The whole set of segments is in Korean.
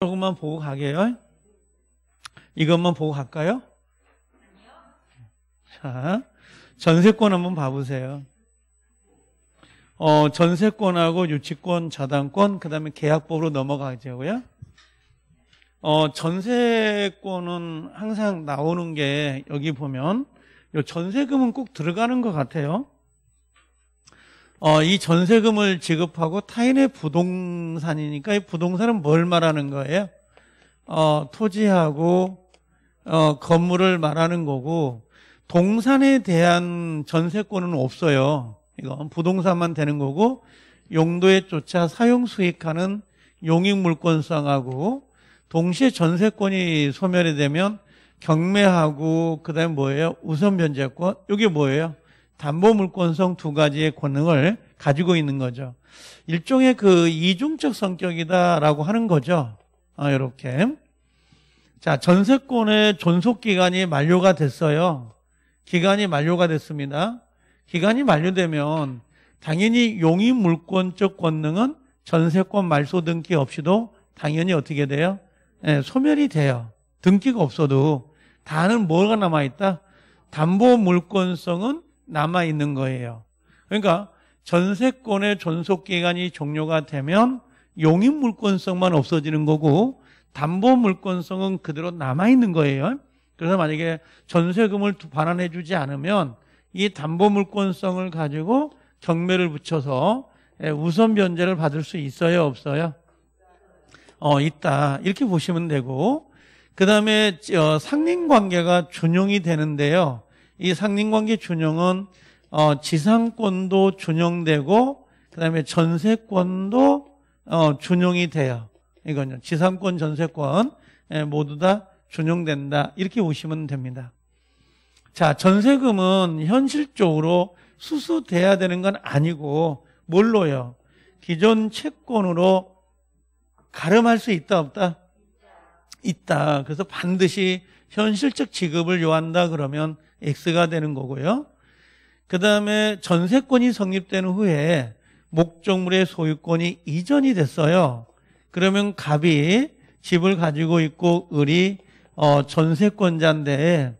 조금만 보고 가게요. 이것만 보고 갈까요? 자, 전세권 한번 봐보세요. 어, 전세권하고 유치권, 저당권, 그 다음에 계약법으로 넘어가자고요. 어, 전세권은 항상 나오는 게 여기 보면 요 전세금은 꼭 들어가는 것 같아요. 어, 이 전세금을 지급하고 타인의 부동산이니까 이 부동산은 뭘 말하는 거예요? 어, 토지하고 어, 건물을 말하는 거고 동산에 대한 전세권은 없어요. 이건 부동산만 되는 거고 용도에 쫓아 사용 수익하는 용익물권상하고 동시에 전세권이 소멸이 되면 경매하고 그다음에 뭐예요? 우선 변제권. 이게 뭐예요? 담보 물권성 두 가지의 권능을 가지고 있는 거죠. 일종의 그 이중적 성격이다라고 하는 거죠. 아, 이렇게. 자, 전세권의 존속 기간이 만료가 됐어요. 기간이 만료가 됐습니다. 기간이 만료되면 당연히 용인 물권적 권능은 전세권 말소 등기 없이도 당연히 어떻게 돼요? 네, 소멸이 돼요. 등기가 없어도 다는 뭐가 남아있다? 담보 물권성은 남아 있는 거예요. 그러니까 전세권의 존속 기간이 종료가 되면 용인 물권성만 없어지는 거고 담보 물권성은 그대로 남아 있는 거예요. 그래서 만약에 전세금을 반환해 주지 않으면 이 담보 물권성을 가지고 경매를 붙여서 예, 우선 변제를 받을 수 있어요, 없어요? 어, 있다. 이렇게 보시면 되고 그다음에 어, 상린 관계가 준용이 되는데요. 이 상린관계 준용은 어, 지상권도 준용되고 그다음에 전세권도 어, 준용이 돼요. 이건요. 지상권, 전세권 예, 모두 다 준용된다. 이렇게 보시면 됩니다. 자, 전세금은 현실적으로 수수돼야 되는 건 아니고 뭘로요? 기존 채권으로 가름할 수 있다 없다? 있다. 그래서 반드시 현실적 지급을 요한다 그러면 X가 되는 거고요. 그 다음에 전세권이 성립된 후에 목적물의 소유권이 이전이 됐어요. 그러면 갑이 집을 가지고 있고 을이 어, 전세권자인데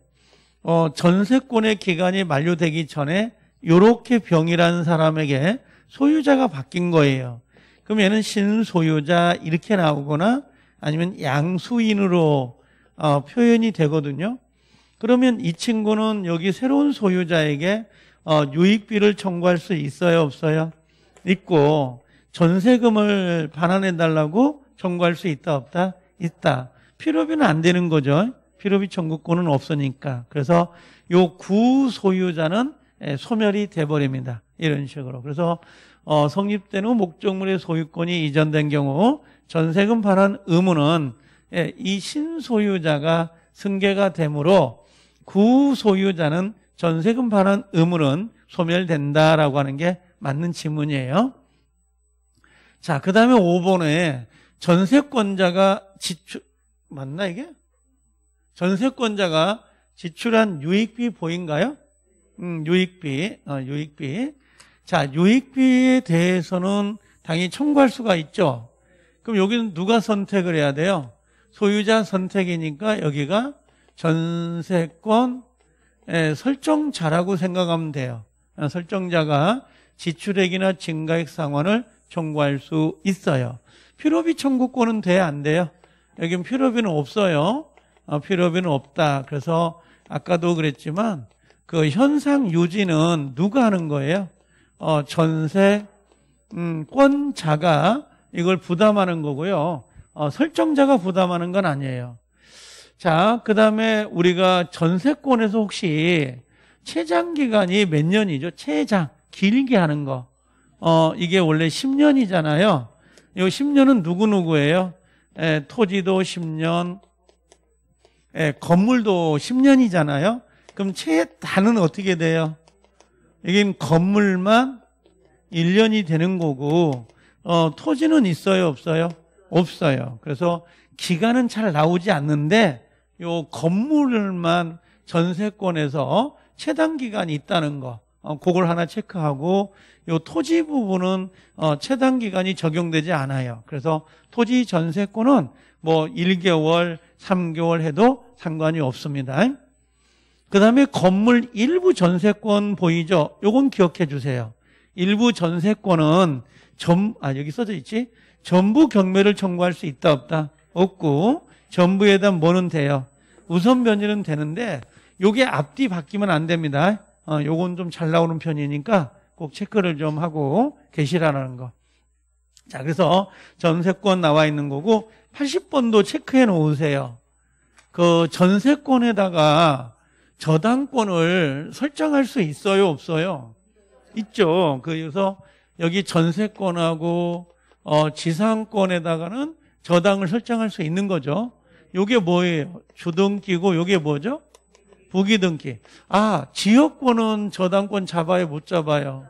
어, 전세권의 기간이 만료되기 전에 이렇게 병이라는 사람에게 소유자가 바뀐 거예요. 그럼 얘는 신소유자 이렇게 나오거나 아니면 양수인으로 어, 표현이 되거든요. 그러면 이 친구는 여기 새로운 소유자에게 어, 유익비를 청구할 수 있어요, 없어요? 있고 전세금을 반환해 달라고 청구할 수 있다, 없다? 있다. 필요비는 안 되는 거죠. 필요비 청구권은 없으니까. 그래서 요 구소유자는 소멸이 돼버립니다. 이런 식으로. 그래서 어, 성립된 후 목적물의 소유권이 이전된 경우 전세금 반환 의무는 이 신소유자가 승계가 되므로 구소유자는 전세금 반환 의무는 소멸된다라고 하는 게 맞는 지문이에요. 자, 그 다음에 5번에 전세권자가 지출, 맞나 이게? 전세권자가 지출한 유익비 보인가요? 음, 유익비, 어, 유익비. 자, 유익비에 대해서는 당연히 청구할 수가 있죠. 그럼 여기는 누가 선택을 해야 돼요? 소유자 선택이니까 여기가 전세권 예, 설정자라고 생각하면 돼요. 아, 설정자가 지출액이나 증가액 상환을 청구할 수 있어요. 필요비 청구권은 돼, 안 돼요? 여긴 필요비는 없어요. 아, 필요비는 없다. 그래서 아까도 그랬지만 그 현상 유지는 누가 하는 거예요? 어, 전세 음, 권자가 이걸 부담하는 거고요. 어, 설정자가 부담하는 건 아니에요. 자, 그 다음에 우리가 전세권에서 혹시 최장 기간이 몇 년이죠? 최장. 길게 하는 거. 어, 이게 원래 10년이잖아요. 이 10년은 누구누구예요? 에, 예, 토지도 10년, 에, 예, 건물도 10년이잖아요. 그럼 최단은 어떻게 돼요? 이게 건물만 1년이 되는 거고, 어, 토지는 있어요, 없어요? 없어요. 그래서 기간은 잘 나오지 않는데, 요 건물만 전세권에서 체당 어? 기간이 있다는 거 어, 그걸 하나 체크하고 요 토지 부분은 어, 체당 기간이 적용되지 않아요. 그래서 토지 전세권은 뭐 1개월, 3개월 해도 상관이 없습니다. 그다음에 건물 일부 전세권 보이죠? 요건 기억해 주세요. 일부 전세권은 전아 여기 써져 있지? 전부 경매를 청구할 수 있다 없다? 없고 전부에 대한 뭐는 돼요? 우선 변이는 되는데 요게 앞뒤 바뀌면 안 됩니다. 어, 요건 좀 잘 나오는 편이니까 꼭 체크를 좀 하고 계시라는 거. 자, 그래서 전세권 나와 있는 거고 80번도 체크해 놓으세요. 그 전세권에다가 저당권을 설정할 수 있어요, 없어요? 있죠. 그래서 여기 전세권하고 어, 지상권에다가는 저당을 설정할 수 있는 거죠. 요게 뭐예요? 주등기고 요게 뭐죠? 부기등기. 아, 지역권은 저당권 잡아요, 못 잡아요?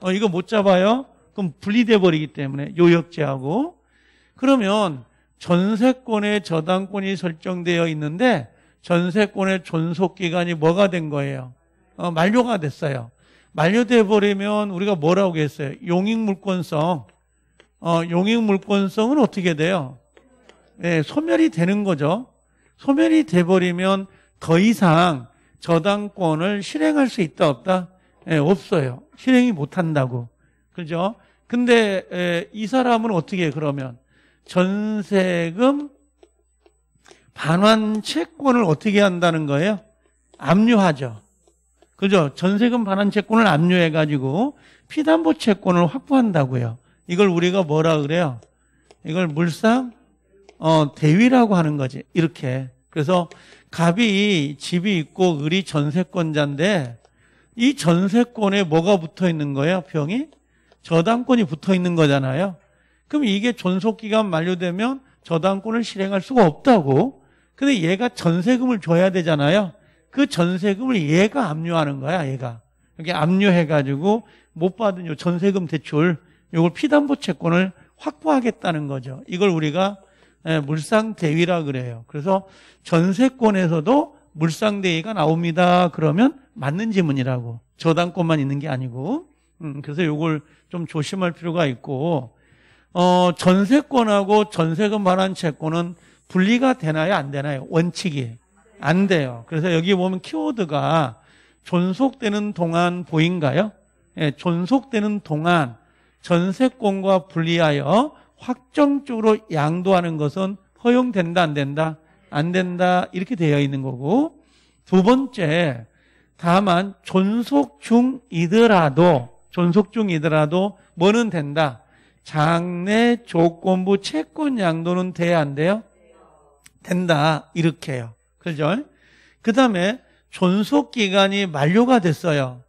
어, 이거 못 잡아요? 그럼 분리돼 버리기 때문에 요역제하고 그러면 전세권에 저당권이 설정되어 있는데 전세권의 존속 기간이 뭐가 된 거예요? 어, 만료가 됐어요. 만료돼 버리면 우리가 뭐라고 했어요? 용익 물권성. 어, 용익 물권성은 어떻게 돼요? 예, 소멸이 되는 거죠. 소멸이 돼버리면 더 이상 저당권을 실행할 수 있다 없다? 예, 없어요. 실행이 못한다고. 그죠? 근데 예, 이 사람은 어떻게 그러면 전세금 반환 채권을 어떻게 한다는 거예요? 압류하죠. 그죠? 전세금 반환 채권을 압류해 가지고 피담보 채권을 확보한다고요. 이걸 우리가 뭐라 그래요? 이걸 물상 어, 대위라고 하는 거지. 이렇게. 그래서 갑이 집이 있고 을이 전세권자인데 이 전세권에 뭐가 붙어 있는 거예요? 병이? 저당권이 붙어 있는 거잖아요. 그럼 이게 존속기간 만료되면 저당권을 실행할 수가 없다고. 근데 얘가 전세금을 줘야 되잖아요. 그 전세금을 얘가 압류하는 거야, 얘가. 이렇게 압류해가지고 못 받은 요 전세금 대출, 요걸 피담보 채권을 확보하겠다는 거죠. 이걸 우리가 예, 물상대위라 그래요. 그래서 전세권에서도 물상대위가 나옵니다. 그러면 맞는 지문이라고. 저당권만 있는 게 아니고. 음, 그래서 이걸 좀 조심할 필요가 있고, 어, 전세권하고 전세금 반환 채권은 분리가 되나요? 안 되나요? 원칙이. 안 돼요. 그래서 여기 보면 키워드가 존속되는 동안 보인가요? 예, 존속되는 동안 전세권과 분리하여 확정적으로 양도하는 것은 허용된다 안 된다 안 된다 이렇게 되어 있는 거고 두 번째 다만 존속 중이더라도 존속 중이더라도 뭐는 된다 장래 조건부 채권 양도는 돼야 안 돼요? 된다 이렇게요 그죠? 그 다음에 존속 기간이 만료가 됐어요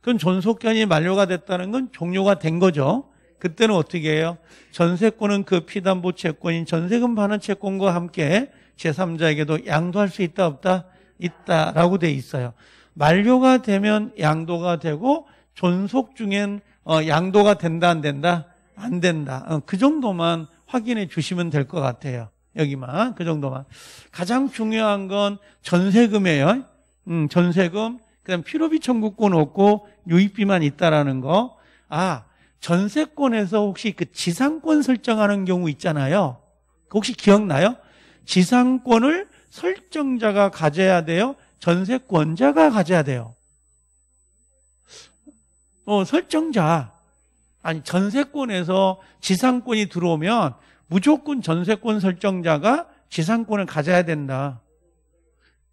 그건 존속 기간이 만료가 됐다는 건 종료가 된 거죠 그때는 어떻게 해요? 전세권은 그 피담보 채권인 전세금 반환 채권과 함께 제3자에게도 양도할 수 있다 없다? 있다라고 돼 있어요. 만료가 되면 양도가 되고 존속 중엔 어, 양도가 된다 안 된다? 안 된다. 어, 그 정도만 확인해 주시면 될 것 같아요. 여기만 그 정도만 가장 중요한 건 전세금이에요. 음, 전세금 그다음 필요비 청구권 없고 유입비만 있다라는 거. 아 전세권에서 혹시 그 지상권 설정하는 경우 있잖아요. 혹시 기억나요? 지상권을 설정자가 가져야 돼요? 전세권자가 가져야 돼요? 어, 설정자. 아니, 전세권에서 지상권이 들어오면 무조건 전세권 설정자가 지상권을 가져야 된다.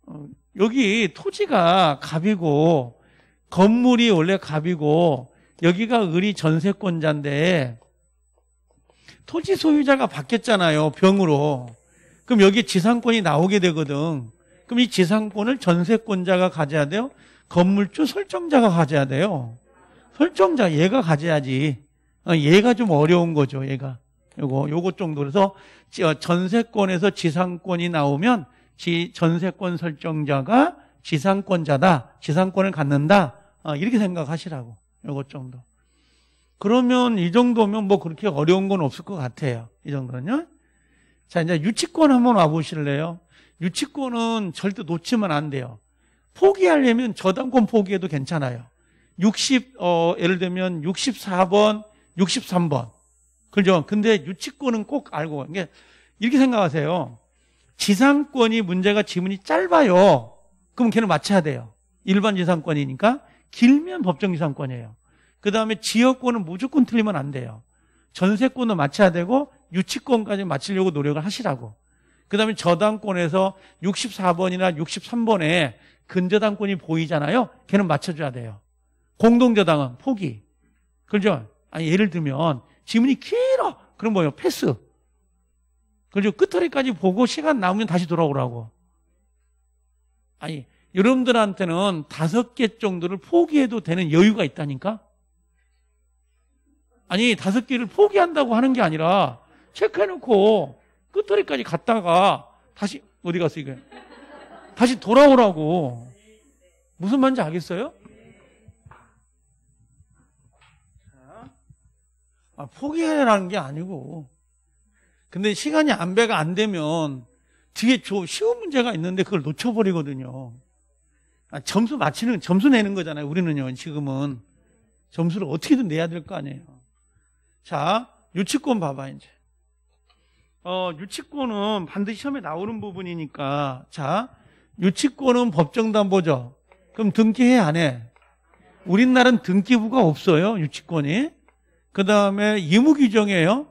어, 여기 토지가 갑이고, 건물이 원래 갑이고, 여기가 을이 전세권자인데 토지 소유자가 바뀌었잖아요. 병으로. 그럼 여기 지상권이 나오게 되거든. 그럼 이 지상권을 전세권자가 가져야 돼요? 건물주 설정자가 가져야 돼요? 설정자 얘가 가져야지. 어, 얘가 좀 어려운 거죠. 얘가. 요거 요것 정도 그래서 어, 전세권에서 지상권이 나오면 지 전세권 설정자가 지상권자다. 지상권을 갖는다. 어, 이렇게 생각하시라고. 요것 정도. 그러면 이 정도면 뭐 그렇게 어려운 건 없을 것 같아요. 이 정도는요. 자, 이제 유치권 한번 와보실래요? 유치권은 절대 놓치면 안 돼요. 포기하려면 저당권 포기해도 괜찮아요. 60, 어, 예를 들면 64번, 63번. 그죠? 근데 유치권은 꼭 알고, 이게 이렇게 생각하세요. 지상권이 문제가 지문이 짧아요. 그럼 걔는 맞춰야 돼요. 일반 지상권이니까. 길면 법정기상권이에요. 그 다음에 지역권은 무조건 틀리면 안 돼요. 전세권도 맞춰야 되고 유치권까지 맞추려고 노력을 하시라고. 그 다음에 저당권에서 64번이나 63번에 근저당권이 보이잖아요. 걔는 맞춰줘야 돼요. 공동저당은 포기. 그죠? 아니, 예를 들면 지문이 길어. 그럼 뭐예요? 패스. 그리고 그렇죠? 끝털리까지 보고 시간 남으면 다시 돌아오라고. 아니, 여러분들한테는 다섯 개 정도를 포기해도 되는 여유가 있다니까? 아니, 다섯 개를 포기한다고 하는 게 아니라 체크해놓고 끝터리까지 갔다가 다시, 어디 갔어, 이게? 다시 돌아오라고. 무슨 말인지 알겠어요? 아, 포기해라는 게 아니고. 근데 시간이 안배가 안 되면 뒤에 좀 쉬운 문제가 있는데 그걸 놓쳐버리거든요. 아, 점수 맞히는 점수 내는 거잖아요. 우리는요. 지금은 점수를 어떻게든 내야 될 거 아니에요. 자, 유치권 봐봐 이제. 어, 유치권은 반드시 시험에 나오는 부분이니까 자, 유치권은 법정담보죠. 그럼 등기해 안 해? 우리나라는 등기부가 없어요. 유치권이. 그 다음에 이무규정이에요.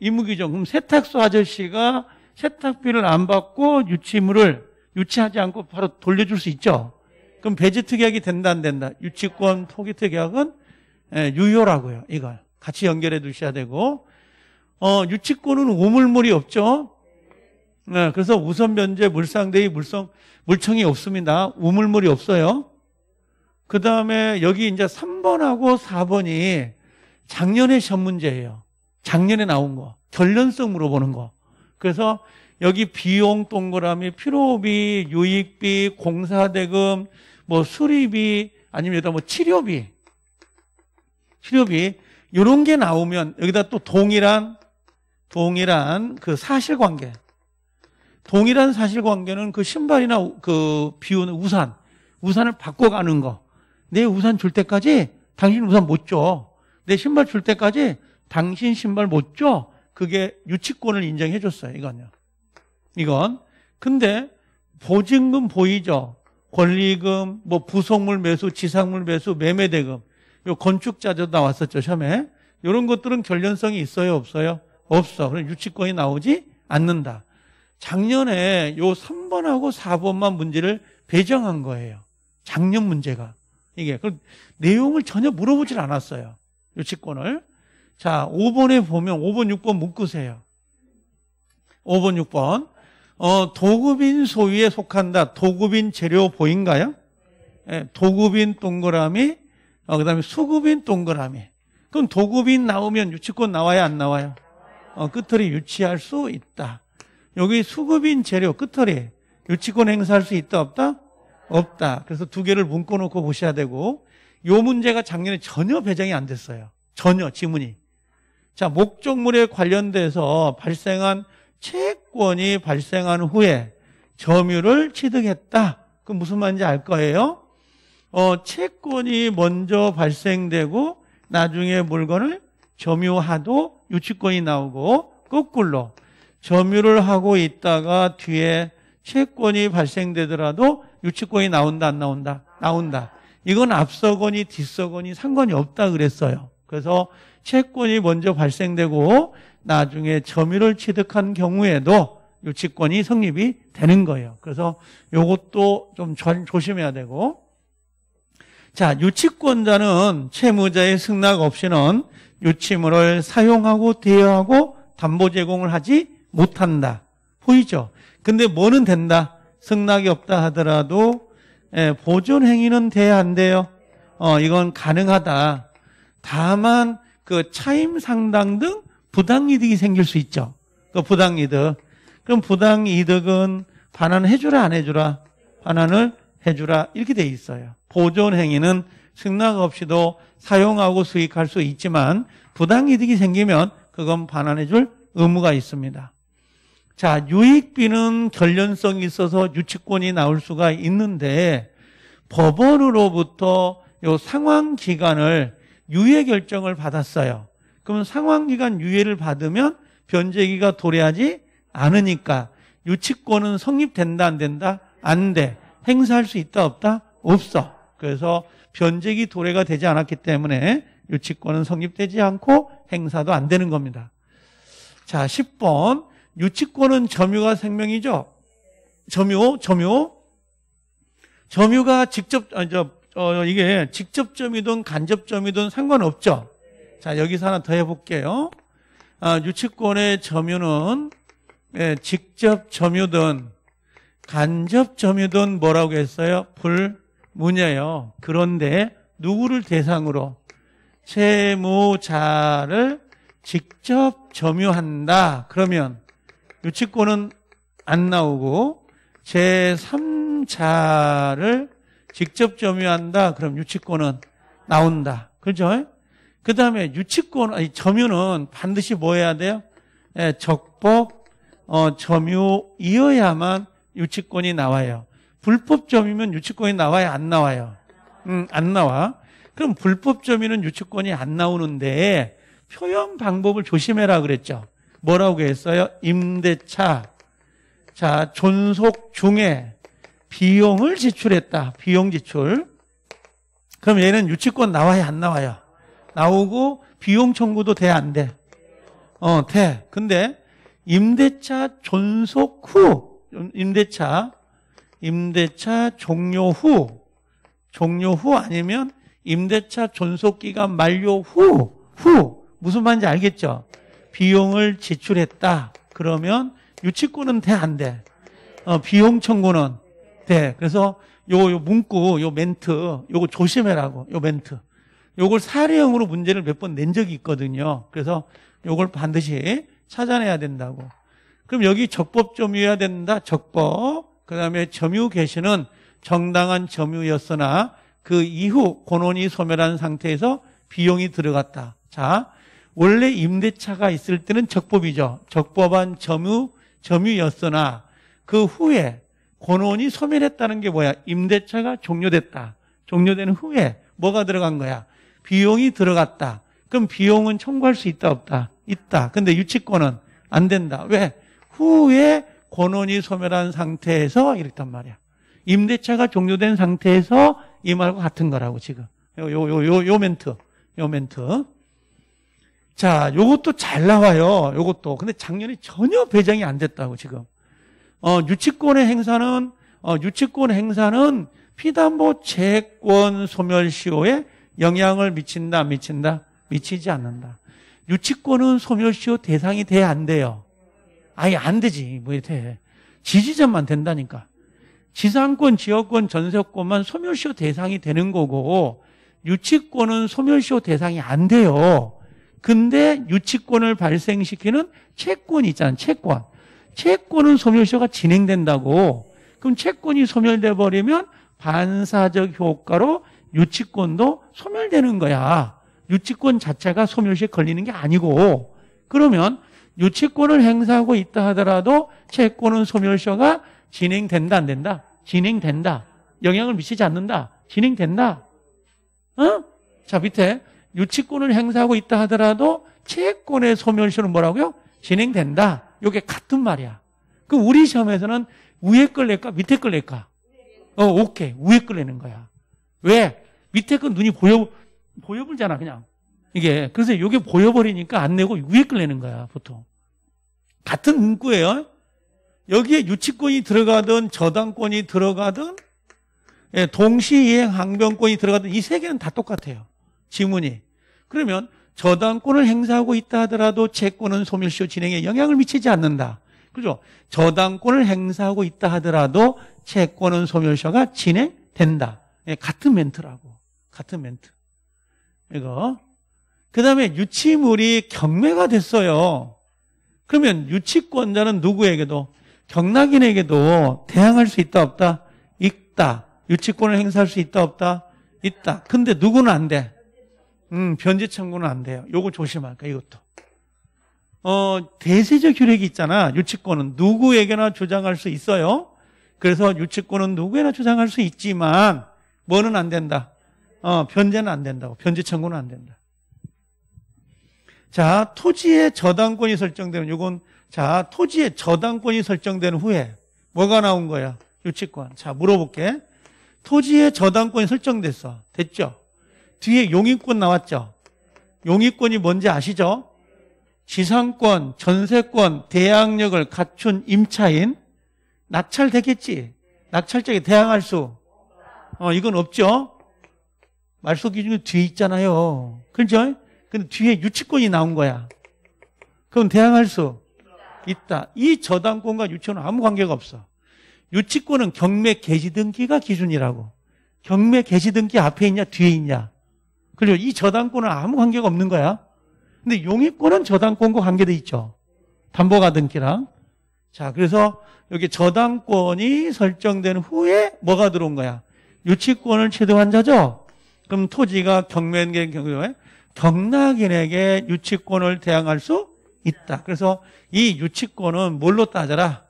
이무규정. 그럼 세탁소 아저씨가 세탁비를 안 받고 유치물을 유치하지 않고 바로 돌려줄 수 있죠. 그럼 배제 특약이 된다 안 된다. 유치권 포기 특약은 예, 유효라고요. 이걸 같이 연결해 두셔야 되고 어, 유치권은 우물물이 없죠. 네, 그래서 우선 변제 물상대의 물성 물청이 없습니다. 우물물이 없어요. 그 다음에 여기 이제 3번하고 4번이 작년에 시험 문제예요. 작년에 나온 거. 결련성 물어보는 거. 그래서 여기 비용 동그라미, 필요비, 유익비, 공사대금, 뭐 수리비, 아니면 여기다 뭐 치료비, 치료비 이런 게 나오면 여기다 또 동일한 동일한 그 사실관계, 동일한 사실관계는 그 신발이나 그비운 우산, 우산을 바꿔가는 거. 내 우산 줄 때까지 당신 우산 못 줘. 내 신발 줄 때까지 당신 신발 못 줘. 그게 유치권을 인정해줬어요, 이건요. 이건. 근데 보증금 보이죠? 권리금, 뭐 부속물 매수, 지상물 매수, 매매 대금. 요 건축자도 나왔었죠, 처음에. 이런 것들은 결련성이 있어요, 없어요? 없어. 그럼 유치권이 나오지 않는다. 작년에 요 3번하고 4번만 문제를 배정한 거예요. 작년 문제가. 이게. 그 내용을 전혀 물어보질 않았어요. 유치권을. 자, 5번에 보면 5번, 6번 묶으세요. 5번, 6번. 어, 도급인 소유에 속한다. 도급인 재료 보인가요? 예, 도급인 동그라미, 어, 그 다음에 수급인 동그라미. 그럼 도급인 나오면 유치권 나와야 안 나와요? 어, 끝털이 유치할 수 있다. 여기 수급인 재료 끝털이 유치권 행사할 수 있다 없다? 없다. 그래서 두 개를 묶어놓고 보셔야 되고 요 문제가 작년에 전혀 배정이 안 됐어요. 전혀 지문이. 자 목적물에 관련돼서 발생한 채권이 발생한 후에 점유를 취득했다. 그 무슨 말인지 알 거예요. 어, 채권이 먼저 발생되고 나중에 물건을 점유하도 유치권이 나오고 거꾸로 점유를 하고 있다가 뒤에 채권이 발생되더라도 유치권이 나온다 안 나온다 나온다 이건 앞서거니 뒤서거니 상관이 없다 그랬어요 그래서 채권이 먼저 발생되고 나중에 점유를 취득한 경우에도 유치권이 성립이 되는 거예요. 그래서 이것도 좀 조심해야 되고. 자, 유치권자는 채무자의 승낙 없이는 유치물을 사용하고 대여하고 담보 제공을 하지 못한다. 보이죠? 근데 뭐는 된다. 승낙이 없다 하더라도 예, 보존 행위는 돼야 안 돼요. 어, 이건 가능하다. 다만 그 차임 상당 등 부당이득이 생길 수 있죠. 그 부당이득. 그럼 부당이득은 반환해 주라 안 해주라 반환을 해주라 이렇게 돼 있어요. 보존 행위는 승낙 없이도 사용하고 수익할 수 있지만 부당이득이 생기면 그건 반환해 줄 의무가 있습니다. 자, 유익비는 결련성이 있어서 유치권이 나올 수가 있는데 법원으로부터 요 상황 기간을 유예 결정을 받았어요. 그러면 상황기간 유예를 받으면 변제기가 도래하지 않으니까 유치권은 성립된다 안 된다? 안 돼. 행사할 수 있다 없다? 없어. 그래서 변제기 도래가 되지 않았기 때문에 유치권은 성립되지 않고 행사도 안 되는 겁니다. 자, 10번. 유치권은 점유가 생명이죠. 점유, 점유. 점유가 직접, 아, 저, 어, 이게 직접점이든 간접점이든 상관없죠. 자, 여기서 하나 더 해볼게요. 아, 유치권의 점유는 예, 직접 점유든 간접 점유든 뭐라고 했어요? 불문이요 그런데 누구를 대상으로 채무자를 직접 점유한다. 그러면 유치권은 안 나오고 제3자를 직접 점유한다. 그럼 유치권은 나온다. 그죠? 그 다음에 유치권, 아니, 점유는 반드시 뭐 해야 돼요? 예, 적법, 어, 점유이어야만 유치권이 나와요. 불법 점유면 유치권이 나와야 안 나와요? 음, 안 나와. 그럼 불법 점유는 유치권이 안 나오는데 표현 방법을 조심해라 그랬죠. 뭐라고 했어요? 임대차, 자, 존속 중에 비용을 지출했다. 비용 지출. 그럼 얘는 유치권 나와야 안 나와요? 나오고 비용 청구도 돼 안 돼? 어, 돼. 근데 임대차 존속 후 임대차 임대차 종료 후 종료 후 아니면 임대차 존속 기간 만료 후후 무슨 말인지 알겠죠? 비용을 지출했다. 그러면 유치권은 돼 안 돼? 어, 비용 청구는 네. 그래서 요, 요 문구, 요 멘트, 요거 조심해라고, 요 멘트. 요걸 사례형으로 문제를 몇 번 낸 적이 있거든요. 그래서 요걸 반드시 찾아내야 된다고. 그럼 여기 적법점유해야 된다. 적법. 그 다음에 점유 개시는 정당한 점유였으나 그 이후 권원이 소멸한 상태에서 비용이 들어갔다. 자, 원래 임대차가 있을 때는 적법이죠. 적법한 점유, 점유였으나 그 후에 권원이 소멸했다는 게 뭐야? 임대차가 종료됐다. 종료된 후에 뭐가 들어간 거야? 비용이 들어갔다. 그럼 비용은 청구할 수 있다 없다? 있다. 근데 유치권은 안 된다. 왜? 후에 권원이 소멸한 상태에서 이랬단 말이야. 임대차가 종료된 상태에서 이 말과 같은 거라고 지금. 요요요 요, 요 멘트. 요 멘트. 자, 요것도 잘 나와요. 요것도. 근데 작년에 전혀 배정이 안 됐다고 지금. 어, 유치권의 행사는 어, 유치권 행사는 피담보 채권 소멸 시효에 영향을 미친다, 미친다, 미치지 않는다. 유치권은 소멸 시효 대상이 돼 안 돼요? 아예 안 되지. 뭐 돼. 지지자만 된다니까. 지상권, 지역권, 전세권만 소멸 시효 대상이 되는 거고 유치권은 소멸 시효 대상이 안 돼요. 근데 유치권을 발생시키는 채권이 있잖아요. 채권. 채권은 소멸시효가 진행된다고. 그럼 채권이 소멸돼 버리면 반사적 효과로 유치권도 소멸되는 거야. 유치권 자체가 소멸시에 효 걸리는 게 아니고 그러면 유치권을 행사하고 있다 하더라도 채권은 소멸시효가 진행된다 안 된다? 진행된다. 영향을 미치지 않는다. 진행된다. 어? 자 밑에 유치권을 행사하고 있다 하더라도 채권의 소멸시효는 뭐라고요? 진행된다. 이게 같은 말이야. 그 우리 시험에서는 위에 걸 낼까? 밑에 걸 낼까? 어, 오케이. 위에 걸 내는 거야. 왜? 밑에 건 눈이 보여, 보여버리잖아, 그냥. 이게. 그래서 이게 보여버리니까 안 내고 위에 걸 내는 거야, 보통. 같은 문구예요. 여기에 유치권이 들어가든 저당권이 들어가든 예, 동시이행 항변권이 들어가든 이 세 개는 다 똑같아요. 지문이. 그러면 저당권을 행사하고 있다 하더라도 채권은 소멸시효 진행에 영향을 미치지 않는다. 그죠? 저당권을 행사하고 있다 하더라도 채권은 소멸시효가 진행된다. 예, 같은 멘트라고. 같은 멘트. 이거. 그 다음에 유치물이 경매가 됐어요. 그러면 유치권자는 누구에게도 경락인에게도 대항할 수 있다 없다? 있다. 유치권을 행사할 수 있다 없다? 있다. 근데 누구는 안 돼? 음, 변제 청구는 안 돼요. 요거 조심할까, 이것도. 어, 대세적 효력이 있잖아. 유치권은 누구에게나 주장할 수 있어요. 그래서 유치권은 누구에나 주장할 수 있지만 뭐는 안 된다. 어, 변제는 안 된다고. 변제 청구는 안 된다. 자, 토지의 저당권이 설정되는 요건 자, 토지의 저당권이 설정된 후에 뭐가 나온 거야? 유치권. 자, 물어볼게. 토지의 저당권이 설정됐어. 됐죠? 뒤에 용인권 나왔죠. 용인권이 뭔지 아시죠? 지상권, 전세권, 대항력을 갖춘 임차인 낙찰되겠지. 낙찰자에 대항할 수. 어, 이건 없죠. 말소 기준이 뒤에 있잖아요. 그죠? 근데 뒤에 유치권이 나온 거야. 그럼 대항할 수 있다. 이 저당권과 유치권은 아무 관계가 없어. 유치권은 경매 개시 등기가 기준이라고. 경매 개시 등기 앞에 있냐 뒤에 있냐. 그리고 이 저당권은 아무 관계가 없는 거야. 근데 용익권은 저당권과 관계돼 있죠. 담보가등기랑. 자, 그래서 여기 저당권이 설정된 후에 뭐가 들어온 거야? 유치권을 취득한 자죠? 그럼 토지가 경매인 경우에 경락인에게 유치권을 대항할 수 있다. 그래서 이 유치권은 뭘로 따져라?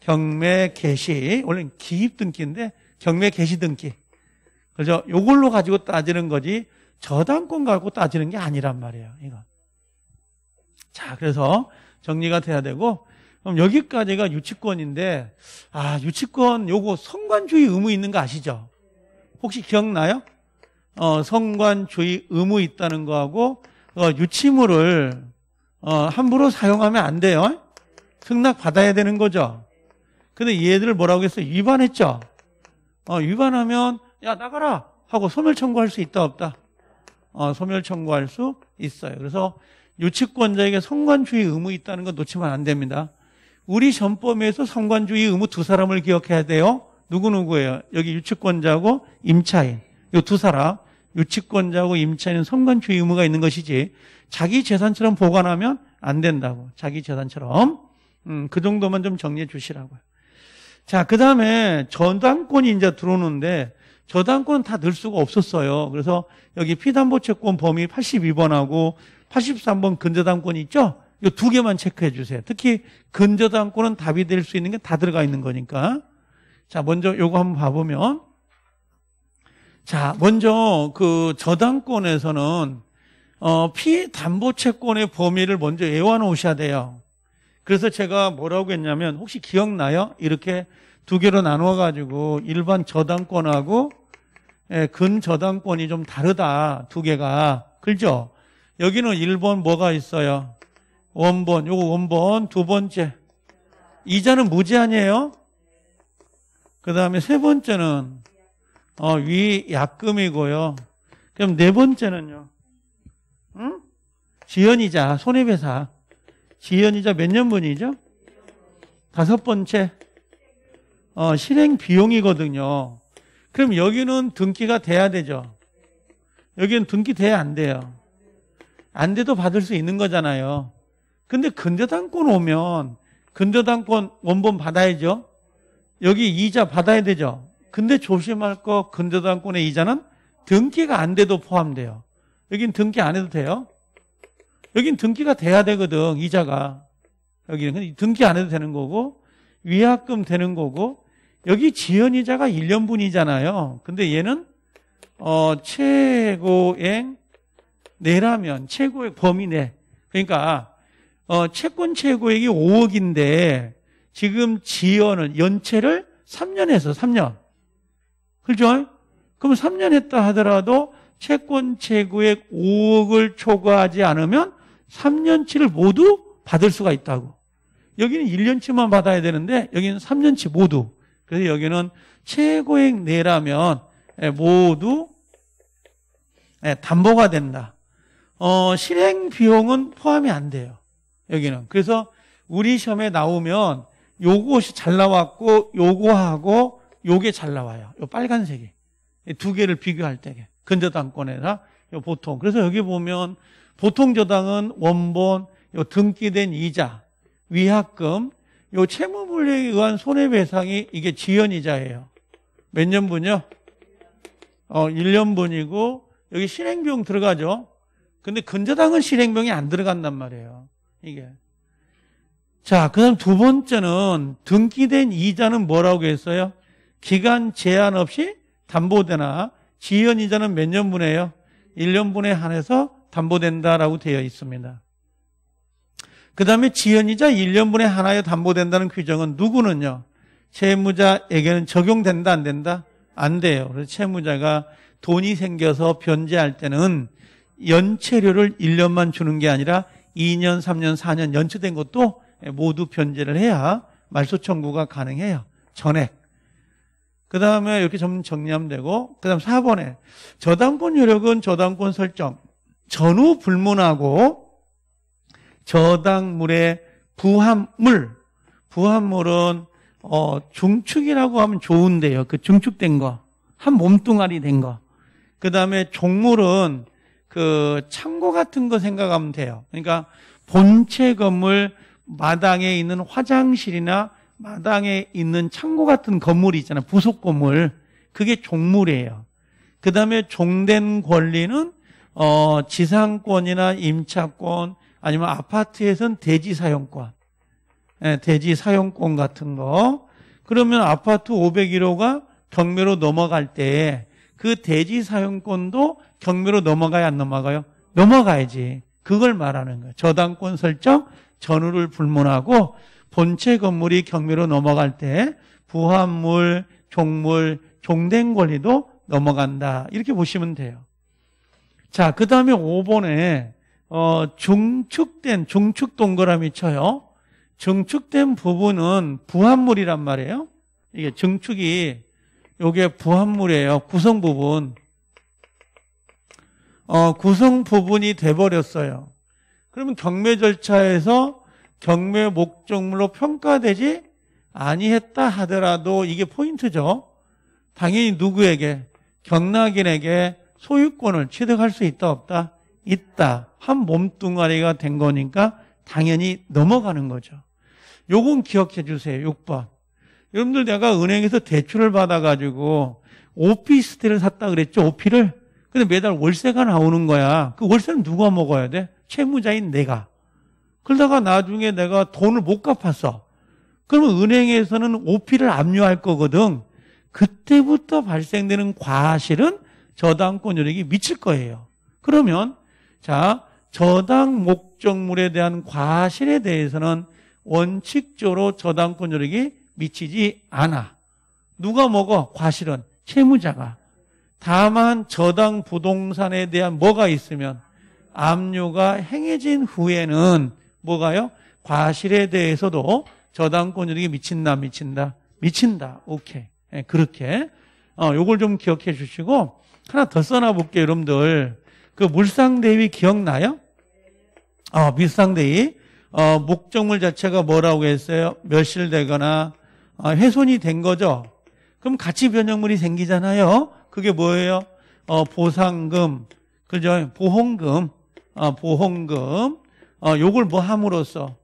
경매 개시. 원래는 기입 등기인데 경매 개시 등기. 그죠? 요걸로 가지고 따지는 거지. 저당권 갖고 따지는 게 아니란 말이에요. 이거. 자, 그래서 정리가 돼야 되고 그럼 여기까지가 유치권인데 아, 유치권 요거 성관주의 의무 있는 거 아시죠? 혹시 기억나요? 어, 성관주의 의무 있다는 거하고 어, 유치물을 어, 함부로 사용하면 안 돼요. 승낙 받아야 되는 거죠. 근데 얘들 뭐라고 했어요? 위반했죠. 어, 위반하면 야 나가라 하고 소멸 청구할 수 있다 없다. 어, 소멸 청구할 수 있어요. 그래서 유치권자에게 성관주의 의무 있다는 건 놓치면 안 됩니다. 우리 전범위에서 성관주의 의무 두 사람을 기억해야 돼요. 누구누구예요? 여기 유치권자하고 임차인. 이 두 사람. 유치권자하고 임차인은 성관주의 의무가 있는 것이지 자기 재산처럼 보관하면 안 된다고. 자기 재산처럼. 음, 그 정도만 좀 정리해 주시라고요. 자, 그 다음에 전당권이 이제 들어오는데 저당권은 다 넣을 수가 없었어요. 그래서 여기 피담보채권 범위 82번하고 83번 근저당권 있죠? 이 두 개만 체크해 주세요. 특히 근저당권은 답이 될 수 있는 게 다 들어가 있는 거니까. 자, 먼저 요거 한번 봐보면. 자, 먼저 그 저당권에서는 어, 피담보채권의 범위를 먼저 외워놓으셔야 돼요. 그래서 제가 뭐라고 했냐면 혹시 기억나요? 이렇게 두 개로 나누어 가지고 일반 저당권하고 예, 근저당권이 좀 다르다 두 개가 그죠? 여기는 1번 뭐가 있어요? 원본 요거 원본 두 번째 이자는 무제한이에요. 그 다음에 세 번째는 어, 위약금이고요. 그럼 네 번째는요. 응? 지연이자 손해배상 지연이자 몇 년분이죠? 다섯 번째 어, 실행 비용이거든요. 그럼 여기는 등기가 돼야 되죠. 여기는 등기 돼야 안 돼요. 안 돼도 받을 수 있는 거잖아요. 근데 근저당권 오면 근저당권 원본 받아야죠. 여기 이자 받아야 되죠. 근데 조심할 거 근저당권의 이자는 등기가 안 돼도 포함돼요. 여긴 등기 안 해도 돼요. 여긴 등기가 돼야 되거든 이자가 여기는 등기 안 해도 되는 거고 위약금 되는 거고 여기 지연이자가 1년분이잖아요. 근데 얘는 어, 최고액 내라면 최고액 범위 내. 그러니까 어, 채권 최고액이 5억인데 지금 지연을 연체를 3년 에서 3년. 그죠? 렇 그럼 3년 했다 하더라도 채권 최고액 5억을 초과하지 않으면 3년치를 모두 받을 수가 있다고. 여기는 1년치만 받아야 되는데 여기는 3년치 모두. 그래서 여기는 최고액 내라면 예, 모두 예, 담보가 된다. 어, 실행 비용은 포함이 안 돼요. 여기는. 그래서 우리 시험에 나오면 요것이 잘 나왔고 요거하고 요게 잘 나와요. 요 빨간색이. 두 개를 비교할 때. 근저당권에다 요 보통. 그래서 여기 보면 보통 저당은 원본 요 등기된 이자, 위약금, 요채무불이익에 의한 손해배상이 이게 지연이자예요. 몇 년분이요? 어, 1년분이고 여기 실행비용 들어가죠. 근데 근저당은 실행비용이 안 들어간단 말이에요. 이게. 자, 그다음 두 번째는 등기된 이자는 뭐라고 했어요? 기간 제한 없이 담보되나 지연 이자는 몇 년분에요? 이 1년분에 한해서 담보된다라고 되어 있습니다. 그 다음에 지연이자 1년분의 하나에 담보된다는 규정은 누구는요? 채무자에게는 적용된다 안 된다? 안 돼요. 그래서 채무자가 돈이 생겨서 변제할 때는 연체료를 1년만 주는 게 아니라 2년, 3년, 4년 연체된 것도 모두 변제를 해야 말소 청구가 가능해요. 전액. 그 다음에 이렇게 좀 정리하면 되고, 그 다음 4번에 저당권 효력은 저당권 설정 전후 불문하고 저당물의 부합물. 부합물은 어, 중축이라고 하면 좋은데요. 그 중축된 거. 한 몸뚱아리 된 거. 그 다음에 종물은 그 창고 같은 거 생각하면 돼요. 그러니까 본체 건물 마당에 있는 화장실이나 마당에 있는 창고 같은 건물이 있잖아요. 부속 건물. 그게 종물이에요. 그 다음에 종된 권리는 어, 지상권이나 임차권, 아니면 아파트에선 대지 사용권, 네, 대지 사용권 같은 거. 그러면 아파트 501호가 경매로 넘어갈 때 그 대지 사용권도 경매로 넘어가야 안 넘어가요? 넘어가야지. 그걸 말하는 거예요. 저당권 설정 전후를 불문하고 본체 건물이 경매로 넘어갈 때 부합물, 종물, 종된 권리도 넘어간다. 이렇게 보시면 돼요. 자, 그 다음에 5번에 어, 중축된, 중축 동그라미 쳐요. 증축된 부분은 부합물이란 말이에요. 이게 증축이 요게 부합물이에요. 구성 부분. 어, 구성 부분이 돼 버렸어요. 그러면 경매 절차에서 경매 목적물로 평가되지 아니했다 하더라도 이게 포인트죠. 당연히 누구에게 경락인에게 소유권을 취득할 수 있다 없다 있다. 한 몸뚱아리가 된 거니까 당연히 넘어가는 거죠. 요건 기억해 주세요. 6번. 여러분들 내가 은행에서 대출을 받아가지고 오피스텔을 샀다 그랬죠. 오피를. 근데 매달 월세가 나오는 거야. 그 월세는 누가 먹어야 돼? 채무자인 내가. 그러다가 나중에 내가 돈을 못 갚았어. 그러면 은행에서는 오피를 압류할 거거든. 그때부터 발생되는 과실은 저당권 요력이 미칠 거예요. 그러면 자 저당 목적물에 대한 과실에 대해서는 원칙적으로 저당권 조력이 미치지 않아. 누가 먹어? 과실은 채무자가. 다만 저당 부동산에 대한 뭐가 있으면 압류가 행해진 후에는 뭐가요? 과실에 대해서도 저당권력이 미친다, 미친다, 미친다. 오케이. 예, 그렇게. 어, 요걸 좀 기억해 주시고, 하나 더 써놔볼게요, 여러분들. 그 물상대위 기억나요? 어, 밀상대위. 어, 목적물 자체가 뭐라고 했어요? 멸실되거나 어, 훼손이 된 거죠. 그럼 가치 변형물이 생기잖아요. 그게 뭐예요? 어, 보상금, 그죠? 보험금, 어, 보험금. 어, 요걸 뭐 함으로써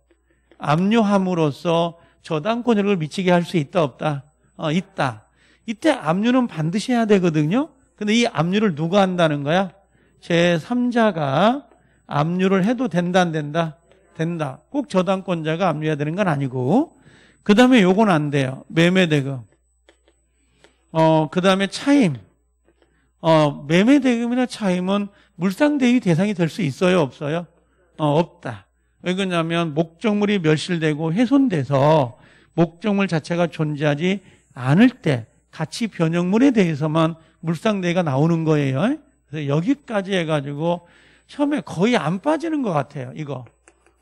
압류함으로써 저당권력을 미치게 할 수 있다 없다 어, 있다 이때 압류는 반드시 해야 되거든요 근데 이 압류를 누가 한다는 거야 제3자가 압류를 해도 된다 안 된다? 된다. 꼭 저당권자가 압류해야 되는 건 아니고 그 다음에 요건 안 돼요. 매매대금. 어, 그 다음에 차임. 어, 매매대금이나 차임은 물상대위 대상이 될 수 있어요? 없어요? 어, 없다. 왜 그러냐면 목적물이 멸실되고 훼손돼서 목적물 자체가 존재하지 않을 때 가치 변형물에 대해서만 물상대위가 나오는 거예요. 그래서 여기까지 해가지고 처음에 거의 안 빠지는 것 같아요. 이거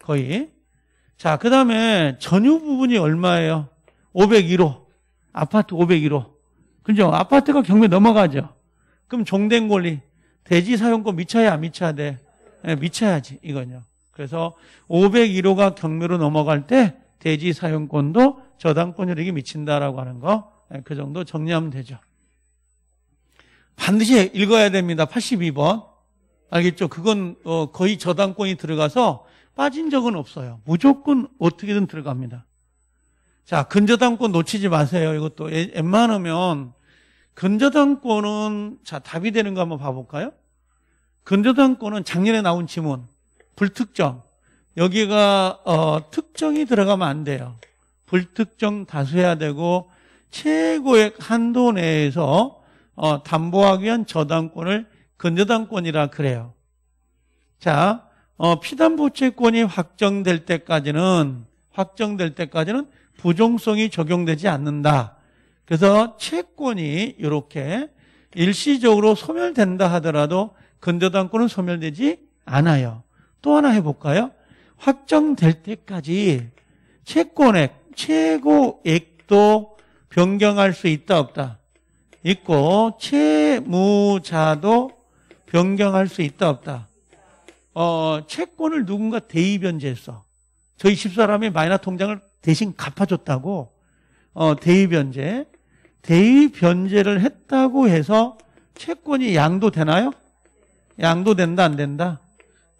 거의. 자, 그 다음에 전유 부분이 얼마예요? 501호. 아파트 501호. 그죠? 아파트가 경매 넘어가죠. 그럼 종된 권리. 대지 사용권 미쳐야 미쳐야 돼. 네, 미쳐야지 이거요. 그래서 501호가 경매로 넘어갈 때 대지 사용권도 저당권유력이 미친다라고 하는 거그 예, 정도 정리하면 되죠. 반드시 읽어야 됩니다. 82번. 알겠죠? 그건 어, 거의 저당권이 들어가서 빠진 적은 없어요. 무조건 어떻게든 들어갑니다. 자, 근저당권 놓치지 마세요. 이것도 웬만하면 근저당권은 자, 답이 되는 거 한번 봐볼까요? 근저당권은 작년에 나온 지문 불특정 여기가 어, 특정이 들어가면 안 돼요. 불특정 다수해야 되고 최고액 한도 내에서 어, 담보하기 위한 저당권을 근저당권이라 그래요. 자, 어, 피담보채권이 확정될 때까지는 확정될 때까지는 부종성이 적용되지 않는다. 그래서 채권이 이렇게 일시적으로 소멸된다 하더라도 근저당권은 소멸되지 않아요. 또 하나 해볼까요? 확정될 때까지 채권액 최고액도 변경할 수 있다 없다. 있고 채무자도 변경할 수 있다 없다. 어, 채권을 누군가 대입 변제했어. 저희 집사람이 마이너 통장을 대신 갚아줬다고 어, 대입 변제. 대입 변제를 했다고 해서 채권이 양도 되나요? 양도 된다 안 된다?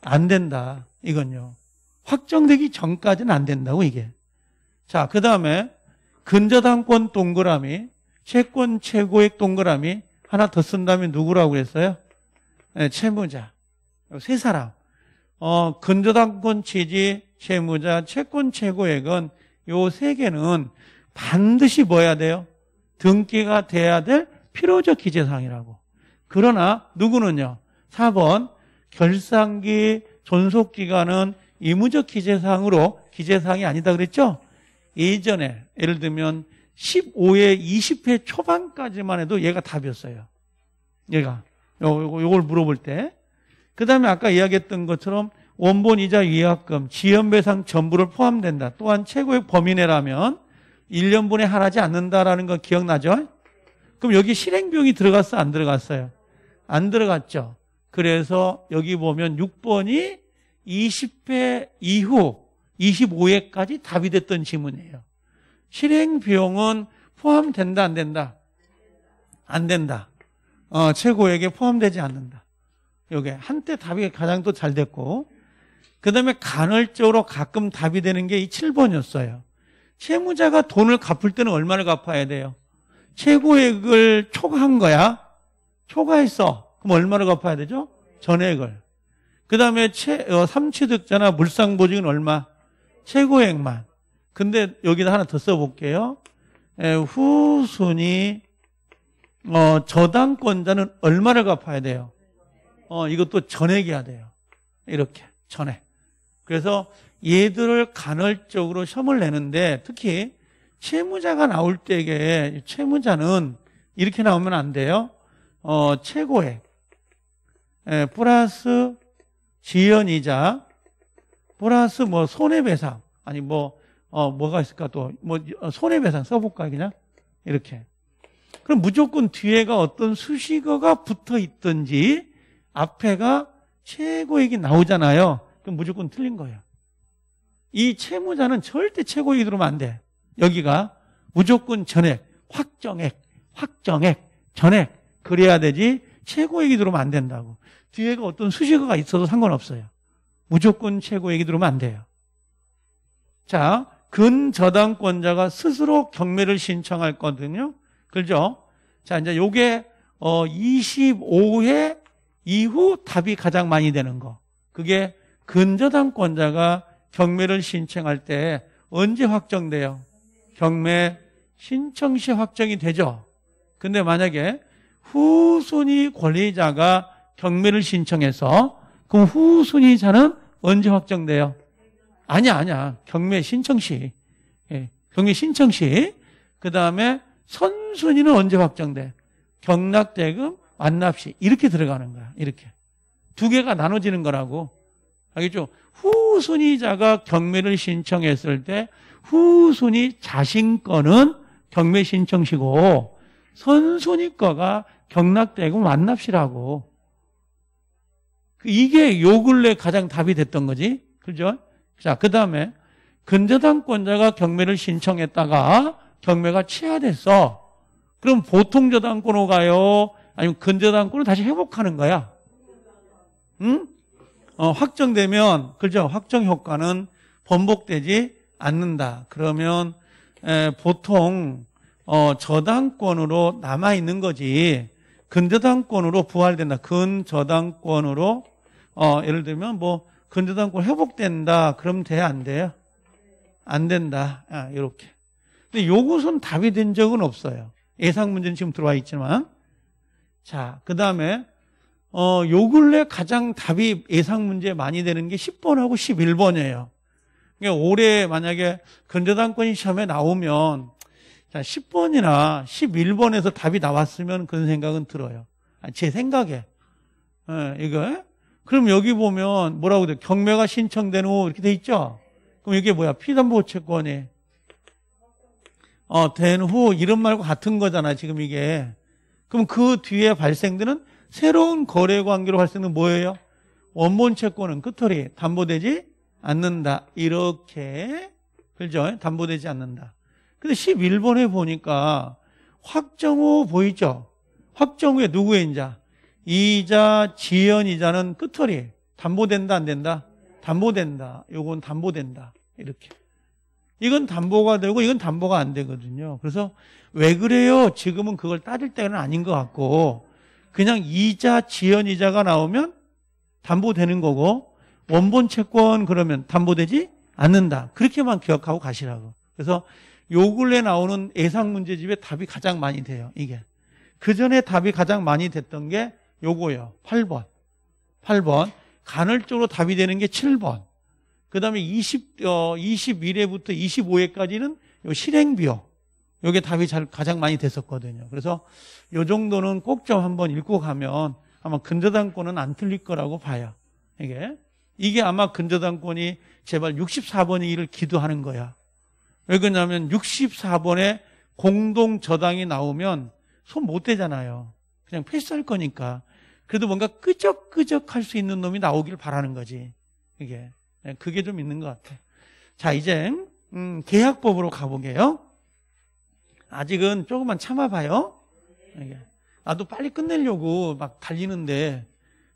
안 된다. 이건요. 확정되기 전까지는 안 된다고 이게. 자, 그다음에 근저당권 동그라미 채권 최고액 동그라미 하나 더 쓴다면 누구라고 그랬어요? 네, 예, 채무자. 세 사람. 어, 근저당권 취지, 채무자, 채권 최고액은 요 세 개는 반드시 뭐야 돼요? 등기가 돼야 될 필요적 기재사항이라고. 그러나 누구는요? 4번 결산기 존속기간은 의무적 기재사항으로 기재사항이 아니다 그랬죠? 예전에 예를 들면 15회, 20회 초반까지만 해도 얘가 답이었어요. 얘가. 요, 요, 요걸 물어볼 때. 그 다음에 아까 이야기했던 것처럼 원본 이자 위약금, 지연배상 전부를 포함된다. 또한 최고의 범위내라면 1년분에 하라지 않는다라는 건 기억나죠? 그럼 여기 실행비용이 들어갔어, 안 들어갔어요? 안 들어갔죠. 그래서 여기 보면 6번이 20회 이후 25회까지 답이 됐던 질문이에요 실행 비용은 포함된다 안 된다? 안 된다. 어, 최고액에 포함되지 않는다. 요게 한때 답이 가장 또 잘 됐고 그다음에 간헐적으로 가끔 답이 되는 게 이 7번이었어요. 채무자가 돈을 갚을 때는 얼마를 갚아야 돼요? 최고액을 초과한 거야. 초과했어. 그럼 얼마를 갚아야 되죠? 전액을. 그다음에 어, 삼취득자나 물상보증은 얼마? 최고액만. 근데 여기다 하나 더 써볼게요. 에, 후순위 어, 저당권자는 얼마를 갚아야 돼요? 어, 이것도 전액이야 돼요. 이렇게 전액. 그래서 얘들을 간헐적으로 셈을 내는데 특히 채무자가 나올 때에 채무자는 이렇게 나오면 안 돼요. 어, 최고액 에, 플러스 지연이자 플러스 뭐 손해배상 아니 뭐 어, 뭐가 있을까 또, 뭐, 어, 손해배상 써볼까, 그냥? 이렇게. 그럼 무조건 뒤에가 어떤 수식어가 붙어 있든지 앞에가 최고액이 나오잖아요. 그럼 무조건 틀린 거예요. 이 채무자는 절대 최고액이 들어오면 안 돼. 여기가 무조건 전액, 확정액, 확정액, 전액. 그래야 되지 최고액이 들어오면 안 된다고. 뒤에가 어떤 수식어가 있어도 상관없어요. 무조건 최고액이 들어오면 안 돼요. 자, 근저당권자가 스스로 경매를 신청할 거거든요. 그죠? 자, 이제 요게 어 25회 이후 답이 가장 많이 되는 거. 그게 근저당권자가 경매를 신청할 때 언제 확정돼요? 경매 신청 시 확정이 되죠. 근데 만약에 후순위 권리자가 경매를 신청해서 그럼 후순위자는 언제 확정돼요? 아니야, 아니야. 경매 신청 시. 예, 경매 신청 시. 그 다음에 선순위는 언제 확정돼? 경락대금, 완납시. 이렇게 들어가는 거야. 이렇게. 두 개가 나눠지는 거라고. 알겠죠? 후순위자가 경매를 신청했을 때 후순위 자신권은 경매 신청시고 선순위 거가 경락대금 완납시라고. 이게 요 근래 가장 답이 됐던 거지. 그죠? 자, 그 다음에 근저당권자가 경매를 신청했다가 경매가 취하됐어. 그럼 보통 저당권으로 가요? 아니면 근저당권을 다시 회복하는 거야? 응? 어, 확정되면, 그죠? 확정 효과는 번복되지 않는다. 그러면 에, 보통 어, 저당권으로 남아 있는 거지 근저당권으로 부활된다. 근저당권으로 어, 예를 들면 뭐 근저당권 회복된다. 그럼 돼? 안 돼요? 안 된다. 아, 이렇게. 근데 요것은 답이 된 적은 없어요. 예상 문제는 지금 들어와 있지만. 자, 그 다음에, 어, 요 근래 가장 답이 예상 문제 많이 되는 게 10번하고 11번이에요. 그러니까 올해 만약에 근저당권 이 시험에 나오면, 자, 10번이나 11번에서 답이 나왔으면 그런 생각은 들어요. 아, 제 생각에. 어, 이거, 그럼 여기 보면 뭐라고 돼? 경매가 신청된 후 이렇게 돼 있죠? 그럼 이게 뭐야? 피담보 채권이. 어, 된 후이름말고 같은 거잖아, 지금 이게. 그럼 그 뒤에 발생되는 새로운 거래 관계로 발생된 뭐예요? 원본 채권은 끝털이 담보되지 않는다. 이렇게. 그죠? 담보되지 않는다. 근데 11번에 보니까 확정 후 보이죠? 확정 후에 누구의 인자? 이자, 지연 이자는 끝털이 담보된다, 안 된다? 담보된다. 요건 담보된다. 이렇게. 이건 담보가 되고 이건 담보가 안 되거든요. 그래서 왜 그래요? 지금은 그걸 따질 때는 아닌 것 같고 그냥 이자, 지연 이자가 나오면 담보되는 거고 원본 채권 그러면 담보되지 않는다. 그렇게만 기억하고 가시라고. 그래서 요 근래 나오는 예상 문제집에 답이 가장 많이 돼요. 이게. 그 전에 답이 가장 많이 됐던 게 요거요. 8번. 8번. 간헐적으로 답이 되는 게 7번. 그 다음에 20, 어, 21회부터 25회까지는 요 실행비용. 요게 답이 잘, 가장 많이 됐었거든요. 그래서 요 정도는 꼭 좀 한번 읽고 가면 아마 근저당권은 안 틀릴 거라고 봐요. 이게. 이게 아마 근저당권이 제발 64번이 이를 기도하는 거야. 왜 그러냐면 64번에 공동저당이 나오면 손 못 대잖아요. 그냥 패스할 거니까. 그래도 뭔가 끄적끄적 할 수 있는 놈이 나오길 바라는 거지. 이게. 예, 그게 좀 있는 것 같아. 자, 이제, 음, 계약법으로 가보게요. 아직은 조금만 참아봐요. 이게. 나도 빨리 끝내려고 막 달리는데,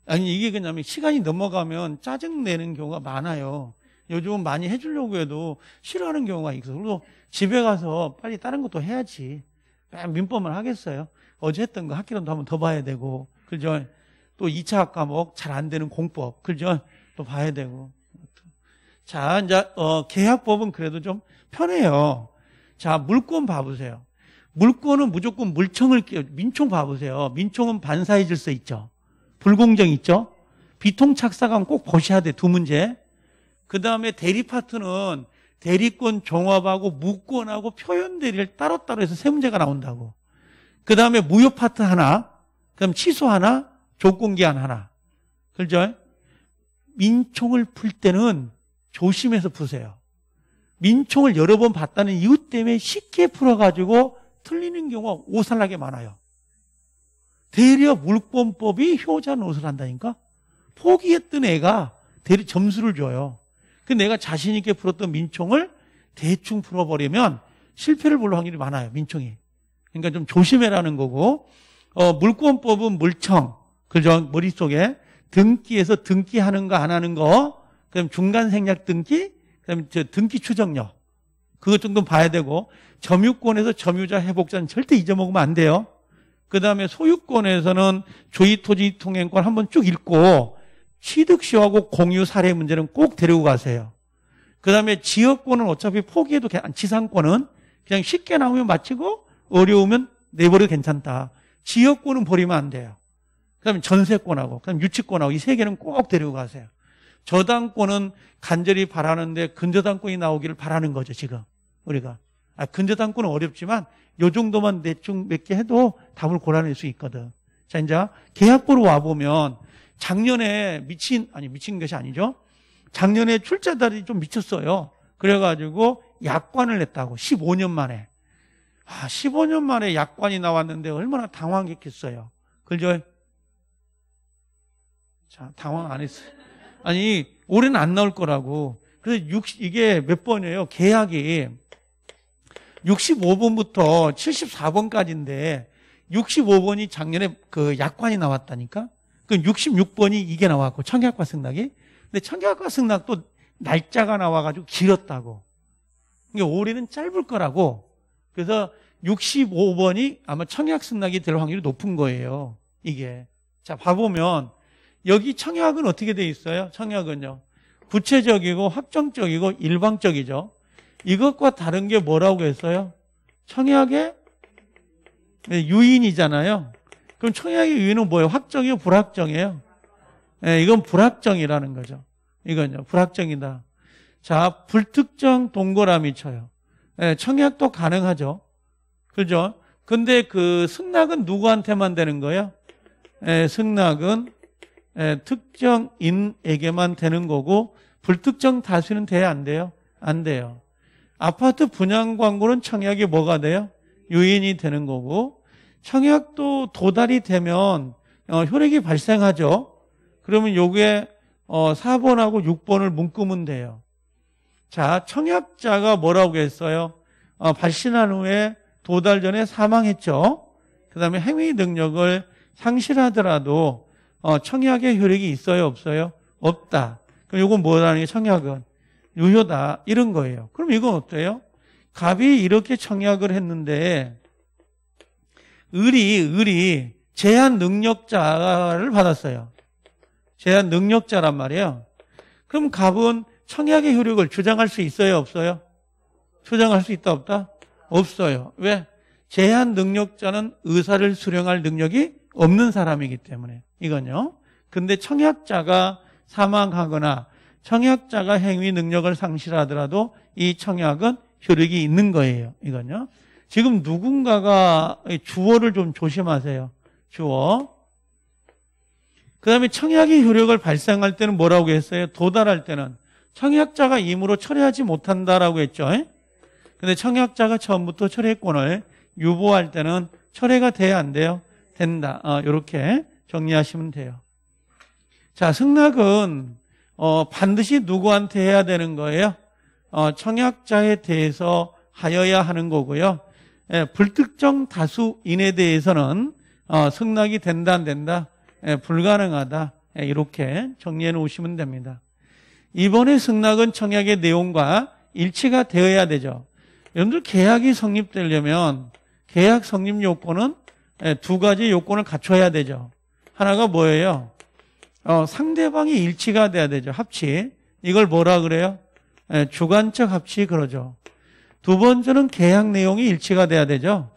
아니, 이게 그냥 시간이 넘어가면 짜증내는 경우가 많아요. 요즘은 많이 해주려고 해도 싫어하는 경우가 있어 그리고 집에 가서 빨리 다른 것도 해야지. 민법을 하겠어요. 어제 했던 거 학기론도 한번 더 봐야 되고 그죠? 또 2차 과목 잘 안 되는 공법 그죠? 또 봐야 되고 자 이제 어, 계약법은 그래도 좀 편해요. 자 물권 봐보세요. 물권은 무조건 물청을 끼워 민총 봐보세요. 민총은 반사의 질서 있죠. 불공정 있죠. 비통착사감 꼭 보셔야 돼 두 문제. 그 다음에 대리 파트는 대리권 종합하고 무권하고 표현 대리를 따로따로 해서 세 문제가 나온다고. 그 다음에 무효 파트 하나, 그럼 취소 하나, 조건 기한 하나. 그죠? 민총을 풀 때는 조심해서 푸세요. 민총을 여러 번 봤다는 이유 때문에 쉽게 풀어가지고 틀리는 경우가 오산락게 많아요. 대려 물권법이 효자 노선을 한다니까? 포기했던 애가 대리 점수를 줘요. 그 내가 자신있게 풀었던 민총을 대충 풀어버리면 실패를 볼 확률이 많아요, 민총이. 그러니까 좀 조심해라는 거고 어, 물권법은 물청 그죠 머릿속에 등기에서 등기하는 거 안 하는 거 그다음 중간 생략 등기 그다음 저 등기 추정력 그것 정도 봐야 되고 점유권에서 점유자 회복자는 절대 잊어먹으면 안 돼요. 그다음에 소유권에서는 조의 토지 통행권 한번 쭉 읽고 취득시하고 공유 사례 문제는 꼭 데리고 가세요. 그다음에 지역권은 어차피 포기해도 지상권은 그냥 쉽게 나오면 마치고 어려우면 내버려 괜찮다. 지역권은 버리면 안 돼요. 그다음에 전세권하고 그다음 유치권하고 이 세 개는 꼭 데리고 가세요. 저당권은 간절히 바라는데 근저당권이 나오기를 바라는 거죠 지금 우리가. 아, 근저당권은 어렵지만 요 정도만 대충 몇 개 해도 답을 골라낼 수 있거든. 자 이제 계약부로 와 보면 작년에 미친 아니 미친 것이 아니죠. 작년에 출자달이 좀 미쳤어요. 그래가지고 약관을 냈다고 15년 만에 아, 15년 만에 약관이 나왔는데 얼마나 당황했겠어요. 그죠? 자, 당황 안 했어요. 아니, 올해는 안 나올 거라고. 그래서 60, 이게 몇 번이에요? 계약이 65번부터 74번까지인데 65번이 작년에 그 약관이 나왔다니까? 그 66번이 이게 나왔고, 청약과 승낙이. 근데 청약과 승낙도 날짜가 나와가지고 길었다고. 그러니까 올해는 짧을 거라고 그래서 65번이 아마 청약 승낙이 될 확률이 높은 거예요. 이게. 자, 봐보면 여기 청약은 어떻게 돼 있어요? 청약은요. 구체적이고 확정적이고 일방적이죠. 이것과 다른 게 뭐라고 했어요? 청약의 네, 유인이잖아요. 그럼 청약의 유인은 뭐예요? 확정이요 불확정이에요? 네, 이건 불확정이라는 거죠. 이건요. 불확정이다. 자, 불특정 동거라미 쳐요. 예, 청약도 가능하죠. 그죠? 근데 그 승낙은 누구한테만 되는 거예요? 예, 승낙은 예, 특정인에게만 되는 거고 불특정 다수는 돼야 안 돼요? 안 돼요. 아파트 분양 광고는 청약이 뭐가 돼요? 유인이 되는 거고 청약도 도달이 되면 어, 효력이 발생하죠. 그러면 요게 어, 4번하고 6번을 묶으면 돼요. 자, 청약자가 뭐라고 했어요? 어, 발신한 후에 도달 전에 사망했죠. 그 다음에 행위 능력을 상실하더라도 어, 청약의 효력이 있어요? 없어요? 없다. 그럼 이건 뭐라는 게 청약은? 유효다. 이런 거예요. 그럼 이건 어때요? 갑이 이렇게 청약을 했는데 을이, 을이 제한 능력자를 받았어요. 제한 능력자란 말이에요. 그럼 갑은 청약의 효력을 주장할 수 있어요, 없어요? 주장할 수 있다, 없다? 없어요. 왜? 제한 능력자는 의사를 수령할 능력이 없는 사람이기 때문에. 이건요. 근데 청약자가 사망하거나 청약자가 행위 능력을 상실하더라도 이 청약은 효력이 있는 거예요. 이건요. 지금 누군가가 주어를 좀 조심하세요. 주어. 그 다음에 청약의 효력을 발생할 때는 뭐라고 했어요? 도달할 때는 청약자가 임으로 철회하지 못한다라고 했죠. 근데 청약자가 처음부터 철회권을 유보할 때는 철회가 돼야 안 돼요? 된다. 이렇게 어, 정리하시면 돼요. 자, 승낙은 어, 반드시 누구한테 해야 되는 거예요? 어, 청약자에 대해서 하여야 하는 거고요. 불특정 다수인에 대해서는 승낙이 된다 안 된다? 불가능하다. 이렇게 정리해 놓으시면 됩니다. 이번에 승낙은 청약의 내용과 일치가 되어야 되죠. 여러분들 계약이 성립되려면 계약 성립 요건은 예, 두 가지 요건을 갖춰야 되죠. 하나가 뭐예요? 어, 상대방이 일치가 돼야 되죠. 합치. 이걸 뭐라 그래요? 예, 주관적 합치 그러죠. 두 번째는 계약 내용이 일치가 돼야 되죠.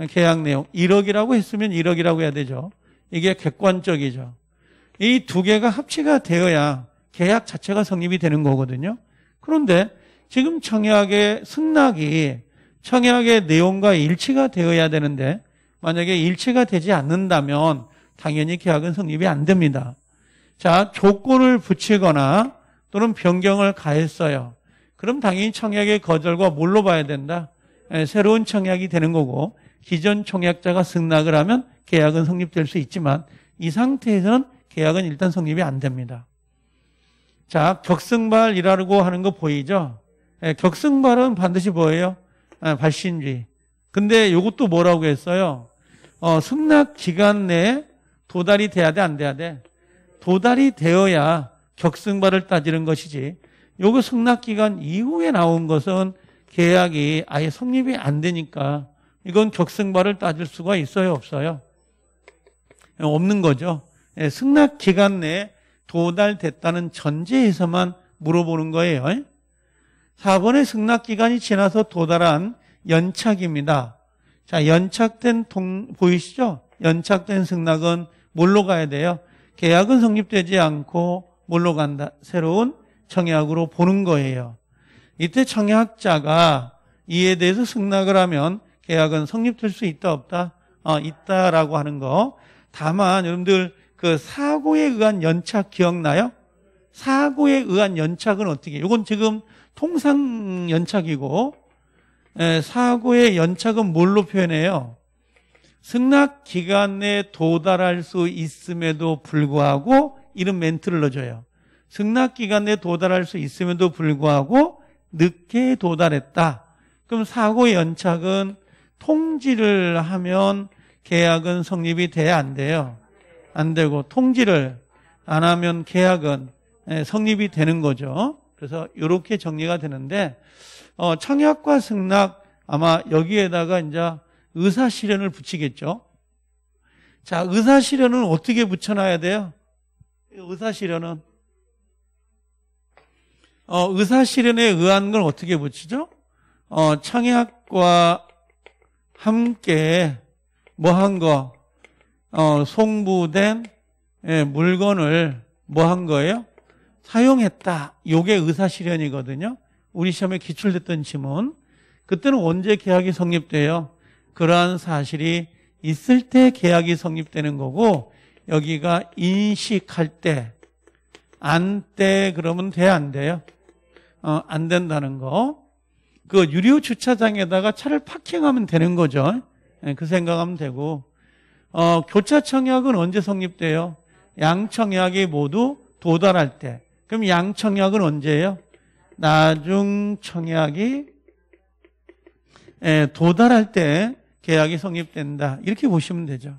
예, 계약 내용. 1억이라고 했으면 1억이라고 해야 되죠. 이게 객관적이죠. 이 두 개가 합치가 되어야 계약 자체가 성립이 되는 거거든요. 그런데 지금 청약의 승낙이 청약의 내용과 일치가 되어야 되는데 만약에 일치가 되지 않는다면 당연히 계약은 성립이 안 됩니다. 자, 조건을 붙이거나 또는 변경을 가했어요. 그럼 당연히 청약의 거절과 뭘로 봐야 된다? 예, 새로운 청약이 되는 거고 기존 청약자가 승낙을 하면 계약은 성립될 수 있지만 이 상태에서는 계약은 일단 성립이 안 됩니다. 자, 격승발이라고 하는 거 보이죠? 예, 격승발은 반드시 뭐예요? 아, 발신주의. 근데 이것도 뭐라고 했어요? 어, 승낙 기간 내에 도달이 돼야 돼, 안 돼야 돼? 도달이 되어야 격승발을 따지는 것이지. 요거 승낙 기간 이후에 나온 것은 계약이 아예 성립이 안 되니까 이건 격승발을 따질 수가 있어요, 없어요? 예, 없는 거죠. 예, 승낙 기간 내에 도달됐다는 전제에서만 물어보는 거예요. 4번의 승낙 기간이 지나서 도달한 연착입니다. 자, 연착된 동, 보이시죠? 연착된 승낙은 뭘로 가야 돼요? 계약은 성립되지 않고 뭘로 간다? 새로운 청약으로 보는 거예요. 이때 청약자가 이에 대해서 승낙을 하면 계약은 성립될 수 있다 없다? 어, 있다라고 하는 거. 다만 여러분들 그 사고에 의한 연착 기억나요? 사고에 의한 연착은 어떻게? 이건 지금 통상 연착이고 에, 예, 사고의 연착은 뭘로 표현해요? 승낙 기간에 도달할 수 있음에도 불구하고 이런 멘트를 넣어줘요. 승낙 기간에 도달할 수 있음에도 불구하고 늦게 도달했다. 그럼 사고 의 연착은 통지를 하면 계약은 성립이 돼야 안 돼요. 안 되고 통지를 안 하면 계약은 예, 성립이 되는 거죠. 그래서 이렇게 정리가 되는데 어, 청약과 승낙 아마 여기에다가 이제 의사 실현을 붙이겠죠. 자, 의사 실현은 어떻게 붙여놔야 돼요? 의사 실현은 어, 의사 실현에 의한 걸 어떻게 붙이죠? 어, 청약과 함께 뭐 한 거? 어, 송부된 예, 물건을 뭐 한 거예요? 사용했다. 요게 의사실현이거든요. 우리 시험에 기출됐던 지문. 그때는 언제 계약이 성립돼요? 그러한 사실이 있을 때 계약이 성립되는 거고 여기가 인식할 때, 안 때 그러면 돼 안 돼요? 어, 안 된다는 거. 그 유료 주차장에다가 차를 파킹하면 되는 거죠. 예, 그 생각하면 되고 어, 교차 청약은 언제 성립돼요? 양청약이 모두 도달할 때. 그럼 양청약은 언제예요? 나중 청약이 예, 도달할 때 계약이 성립된다. 이렇게 보시면 되죠.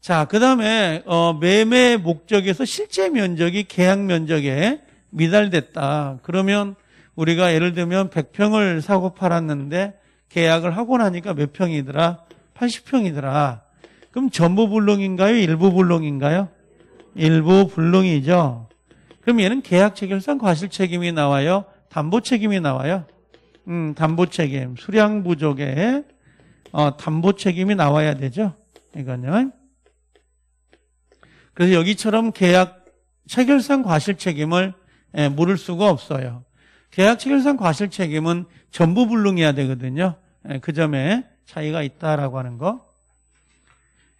자, 그 다음에 어, 매매 목적에서 실제 면적이 계약 면적에 미달됐다. 그러면 우리가 예를 들면 100평을 사고 팔았는데 계약을 하고 나니까 몇 평이더라? 80평이더라. 그럼 전부 불능인가요? 일부 불능인가요? 일부 불능이죠. 그럼 얘는 계약 체결상 과실 책임이 나와요. 담보 책임이 나와요. 음, 담보 책임. 수량 부족에 어, 담보 책임이 나와야 되죠. 이거는. 그래서 여기처럼 계약 체결상 과실 책임을 예, 물을 수가 없어요. 계약 체결상 과실 책임은 전부 불능해야 되거든요. 예, 그 점에 차이가 있다라고 하는 거.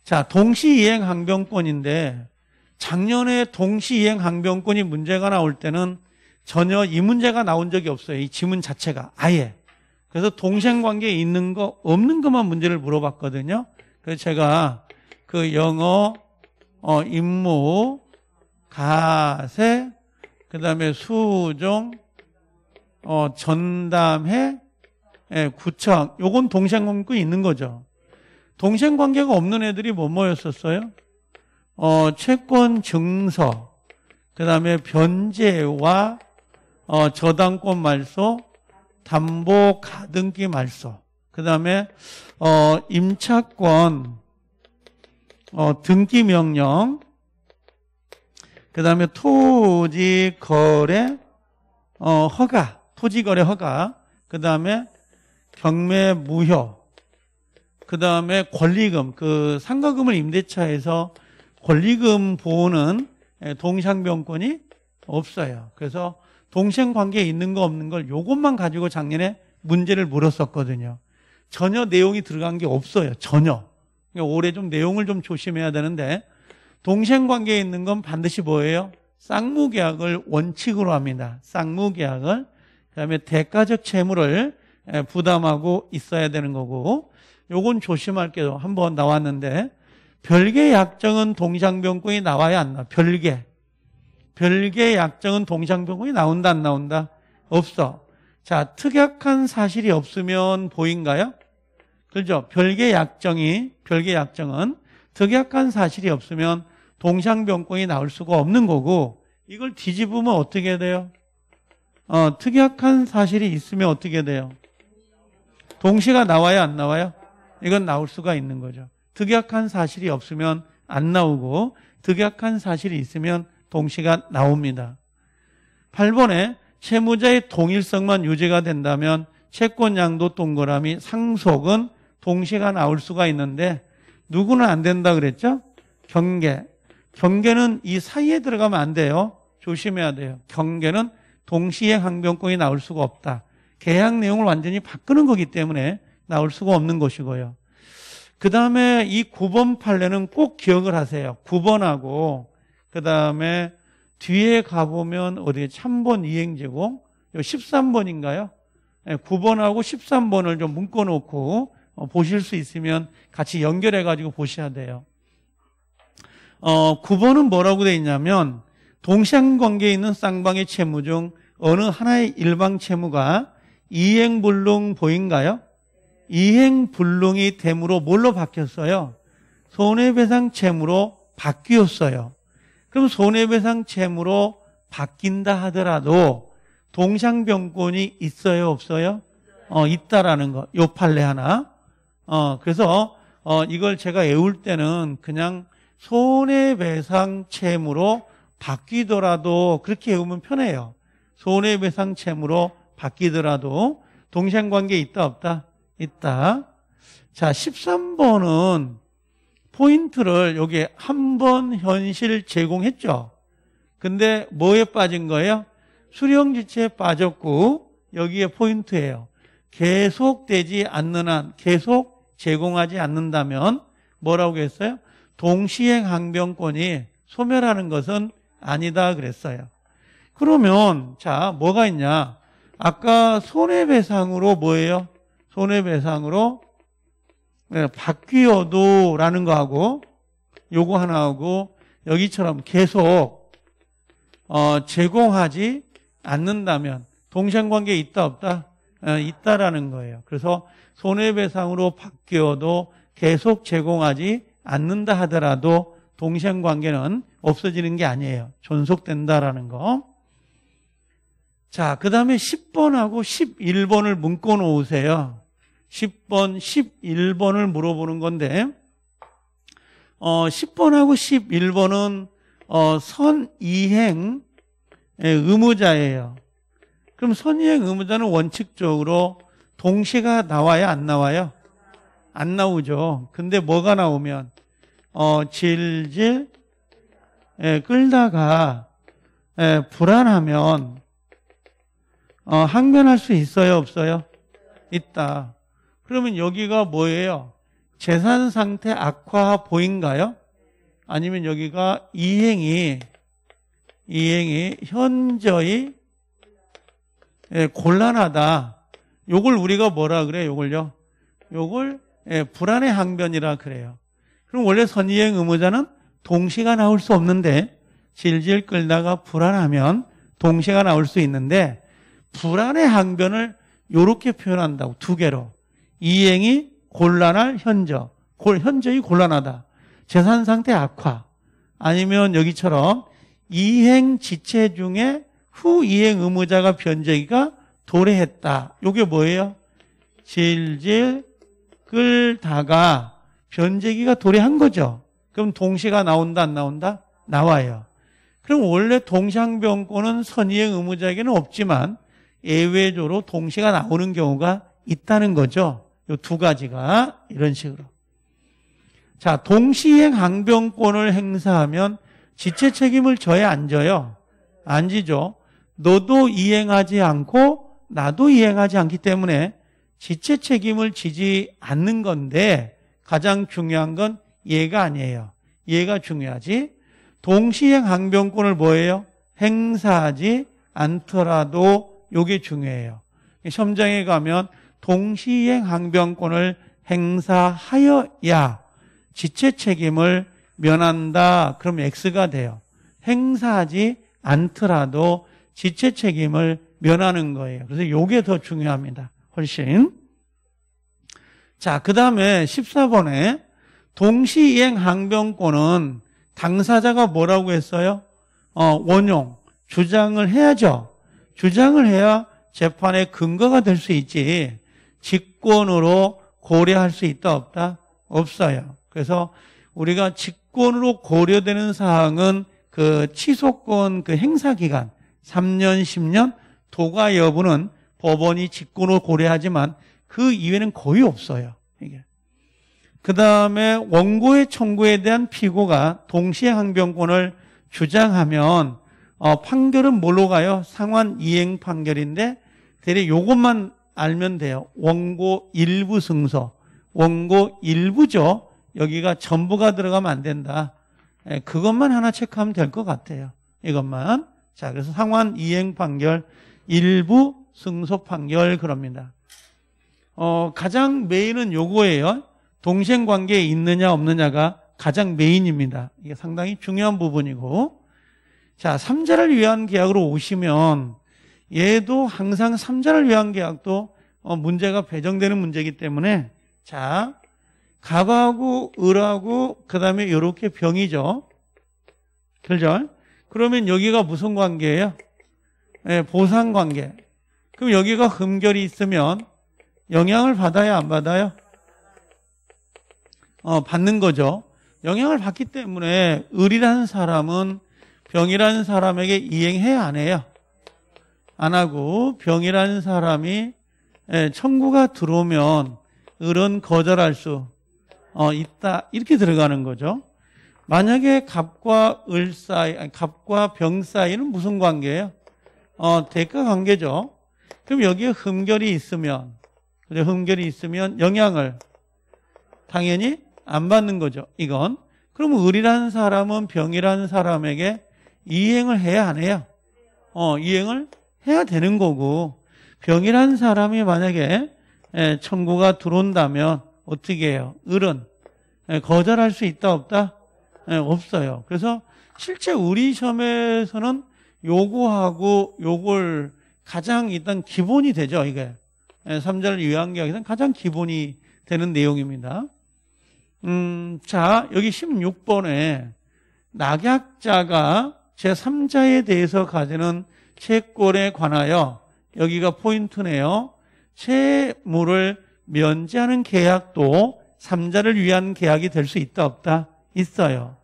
자, 동시이행 항변권인데 작년에 동시이행 항변권이 문제가 나올 때는 전혀 이 문제가 나온 적이 없어요. 이 지문 자체가 아예. 그래서 동생 관계에 있는 거 없는 것만 문제를 물어봤거든요. 그래서 제가 그 영어 어 임무 가세 그다음에 수종 어 전담해 예, 구청 요건 동생 관계 있는 거죠. 동생 관계가 없는 애들이 뭐 뭐였었어요? 어, 채권 증서, 그 다음에 변제와 어, 저당권 말소, 담보 가등기 말소, 그 다음에 어, 임차권 어, 등기 명령, 그 다음에 토지 거래 어, 허가, 토지 거래 허가, 그 다음에 경매 무효, 그 다음에 권리금, 그 상가금을 임대차에서 권리금 보호는 예, 동상병권이 없어요. 그래서 동생 관계에 있는 거 없는 걸 요것만 가지고 작년에 문제를 물었었거든요. 전혀 내용이 들어간 게 없어요. 전혀. 그러니까 올해 좀 내용을 좀 조심해야 되는데 동생 관계에 있는 건 반드시 뭐예요? 쌍무 계약을 원칙으로 합니다. 쌍무 계약을 그다음에 대가적 채무를 예, 부담하고 있어야 되는 거고 요건 조심할게요. 한번 나왔는데 별개 약정은 동상병권이 나와야 안나 별개. 별개 약정은 동상병권이 나온다 안 나온다? 없어. 자, 특약한 사실이 없으면 보인가요? 그죠? 별개 약정이 별개 약정은 특약한 사실이 없으면 동상병권이 나올 수가 없는 거고 이걸 뒤집으면 어떻게 돼요? 어, 특약한 사실이 있으면 어떻게 돼요? 동시가 나와야 안 나와요? 이건 나올 수가 있는 거죠. 특약한 사실이 없으면 안 나오고 특약한 사실이 있으면 동시가 나옵니다. 8번에 채무자의 동일성만 유지가 된다면 채권양도 동그라미 상속은 동시가 나올 수가 있는데 누구는 안 된다 그랬죠? 경계. 경계는 이 사이에 들어가면 안 돼요. 조심해야 돼요. 경계는 동시에 항변권이 나올 수가 없다. 계약 내용을 완전히 바꾸는 거기 때문에 나올 수가 없는 것이고요. 그 다음에 이 9번 판례는 꼭 기억을 하세요. 9번하고 그 다음에 뒤에 가보면 어디에 참본 이행제공 13번인가요? 9번하고 예, 13번을 좀 묶어놓고 어, 보실 수 있으면 같이 연결해가지고 보셔야 돼요. 어, 9번은 뭐라고 돼 있냐면 동시한 관계에 있는 쌍방의 채무 중 어느 하나의 일방 채무가 이행불능 보인가요? 이행불능이 됨으로 뭘로 바뀌었어요? 손해배상 채무로 바뀌었어요. 그럼 손해배상 채무로 바뀐다 하더라도 동상병권이 있어요, 없어요? 어, 있다라는 거. 요 판례 하나. 어, 그래서 어, 이걸 제가 외울 때는 그냥 손해배상 채무로 바뀌더라도 그렇게 외우면 편해요. 손해배상 채무로 바뀌더라도 동생관계 있다 없다? 있다. 자, 13번은 포인트를 여기 한번 현실 제공했죠. 근데 뭐에 빠진 거예요? 수령지체에 빠졌고 여기에 포인트예요. 계속되지 않는 한 계속 제공하지 않는다면 뭐라고 했어요? 동시행 항변권이 소멸하는 것은 아니다 그랬어요. 그러면 자 뭐가 있냐? 아까 손해배상으로 뭐예요? 손해배상으로 네, 바뀌어도라는 거하고 요거 하나하고 여기처럼 계속 어, 제공하지 않는다면 동생 관계 있다 없다 어, 있다라는 거예요. 그래서 손해배상으로 바뀌어도 계속 제공하지 않는다 하더라도 동생 관계는 없어지는 게 아니에요. 존속된다라는 거. 자, 그 다음에 10번하고 11번을 묶어 놓으세요. 10번, 11번을 물어보는 건데 어, 10번하고 11번은 어, 선이행 예, 의무자예요. 그럼 선이행 의무자는 원칙적으로 동시가 나와야 안 나와요? 안 나오죠. 근데 뭐가 나오면 어, 질질 예, 끌다가 예, 불안하면 어, 항변할 수 있어요, 없어요? 있다. 그러면 여기가 뭐예요? 재산 상태 악화 보인가요? 아니면 여기가 이행이 이행이 현저히 예, 곤란하다. 요걸 우리가 뭐라 그래요? 요걸요? 요걸 예, 불안의 항변이라 그래요. 그럼 원래 선이행 의무자는 동시가 나올 수 없는데 질질 끌다가 불안하면 동시가 나올 수 있는데 불안의 항변을 요렇게 표현한다고 두 개로 이행이 곤란할 현저, 현저히 곤란하다. 재산 상태 악화. 아니면 여기처럼 이행 지체 중에 후 이행 의무자가 변제기가 도래했다. 이게 뭐예요? 질질 끌다가 변제기가 도래한 거죠. 그럼 동시가 나온다 안 나온다? 나와요. 그럼 원래 동상변권은 선이행 의무자에게는 없지만 예외적으로 동시가 나오는 경우가 있다는 거죠. 이두 가지가 이런 식으로. 자, 동시행 항변권을 행사하면 지체 책임을 져야 안 져요? 안 지죠. 너도 이행하지 않고 나도 이행하지 않기 때문에 지체 책임을 지지 않는 건데 가장 중요한 건 얘가 아니에요. 얘가 중요하지. 동시행 항변권을 뭐예요? 행사하지 않더라도 요게 중요해요. 시험장에 가면 동시행 항변권을 행사하여야 지체 책임을 면한다. 그럼 X가 돼요. 행사하지 않더라도 지체 책임을 면하는 거예요. 그래서 이게 더 중요합니다. 훨씬. 자, 그 다음에 14번에 동시이행 항변권은 당사자가 뭐라고 했어요? 어, 원용. 주장을 해야죠. 주장을 해야 재판의 근거가 될 수 있지. 직권으로 고려할 수 있다 없다? 없어요. 그래서 우리가 직권으로 고려되는 사항은 그 취소권 그 행사 기간 3년 10년 도가 여부는 법원이 직권으로 고려하지만 그 이외는 거의 없어요. 이게. 그다음에 원고의 청구에 대한 피고가 동시에 항변권을 주장하면 어, 판결은 뭘로 가요? 상환 이행 판결인데 대략이것만 알면 돼요. 원고 일부 승소 원고 일부죠. 여기가 전부가 들어가면 안 된다. 예, 그것만 하나 체크하면 될 것 같아요. 이것만. 자, 그래서 상환 이행 판결 일부 승소 판결 그럽니다. 어, 가장 메인은 요거예요. 동생 관계에 있느냐 없느냐가 가장 메인입니다. 이게 상당히 중요한 부분이고. 자, 3자를 위한 계약으로 오시면 얘도 항상 3자를 위한 계약도 어, 문제가 배정되는 문제이기 때문에 자 갑하고 을하고 그 다음에 이렇게 병이죠. 결절. 그러면 여기가 무슨 관계예요? 네, 보상 관계. 그럼 여기가 금결이 있으면 영향을 받아야 안 받아요? 어, 받는 거죠. 영향을 받기 때문에 을이라는 사람은 병이라는 사람에게 이행해야 안 해요? 안 하고 병이라는 사람이 예, 천국에 들어오면 을은 거절할 수 어, 있다 이렇게 들어가는 거죠. 만약에 갑과 을 사이, 아니, 갑과 병 사이는 무슨 관계예요? 어, 대가 관계죠. 그럼 여기에 흠결이 있으면, 그래 흠결이 있으면 영향을 당연히 안 받는 거죠. 이건 그럼 을이라는 사람은 병이라는 사람에게 이행을 해야 안 해요? 어, 이행을 해야 되는 거고 병이란 사람이 만약에 청구가 예, 들어온다면 어떻게 해요? 을은 예, 거절할 수 있다 없다? 예, 없어요. 그래서 실제 우리 시험에서는 요구하고 요걸 가장 일단 기본이 되죠. 이게 3절 유한계약에서는 가장 기본이 되는 내용입니다. 음, 자, 여기 16번에 낙약자가 제3자에 대해서 가지는 채권에 관하여 여기가 포인트네요. 채무를 면제하는 계약도 삼자를 위한 계약이 될 수 있다 없다 있어요.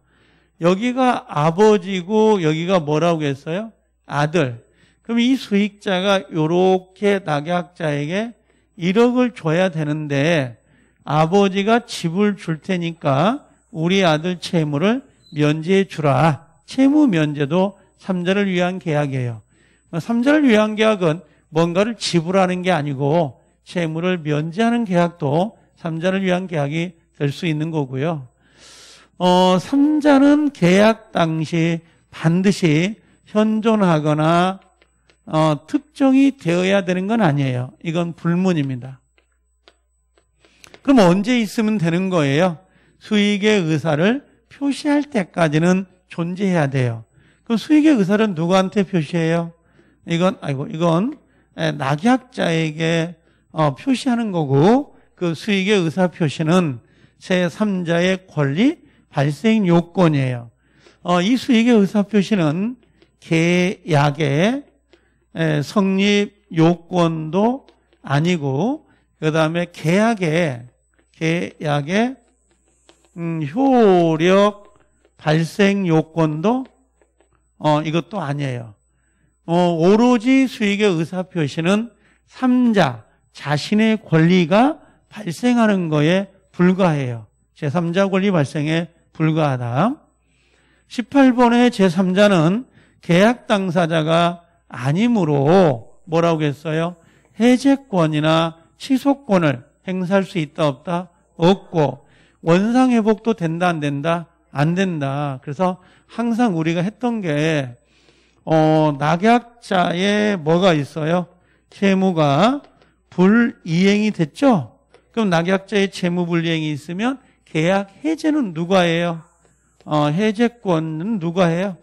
여기가 아버지고 여기가 뭐라고 했어요? 아들. 그럼 이 수익자가 이렇게 낙약자에게 1억을 줘야 되는데 아버지가 집을 줄 테니까 우리 아들 채무를 면제해 주라. 채무 면제도 삼자를 위한 계약이에요. 3절 위안계약은 뭔가를 지불하는 게 아니고 채무를 면제하는 계약도 3자를 위한 계약이 될 수 있는 거고요. 어, 3자는 계약 당시 반드시 현존하거나 어, 특정이 되어야 되는 건 아니에요. 이건 불문입니다. 그럼 언제 있으면 되는 거예요? 수익의 의사를 표시할 때까지는 존재해야 돼요. 그럼 수익의 의사를 누구한테 표시해요? 이건 아이고 이건 예, 낙약자에게 어, 표시하는 거고 그 수익의 의사 표시는 제3자의 권리 발생 요건이에요. 어, 이 수익의 의사 표시는 계약의 예, 성립 요건도 아니고 그다음에 계약의 계약의 음, 효력 발생 요건도 어, 이것도 아니에요. 어, 오로지 수익의 의사표시는 3자 자신의 권리가 발생하는 거에 불과해요. 제3자 권리 발생에 불과하다. 18번의 제3자는 계약 당사자가 아니므로 뭐라고 했어요? 해제권이나 취소권을 행사할 수 있다 없다? 없고 원상회복도 된다 안 된다? 안 된다. 그래서 항상 우리가 했던 게 어, 낙약자에 뭐가 있어요? 채무가 불이행이 됐죠? 그럼 낙약자의 채무 불이행이 있으면 계약 해제는 누가 해요? 어, 해제권은 누가 해요?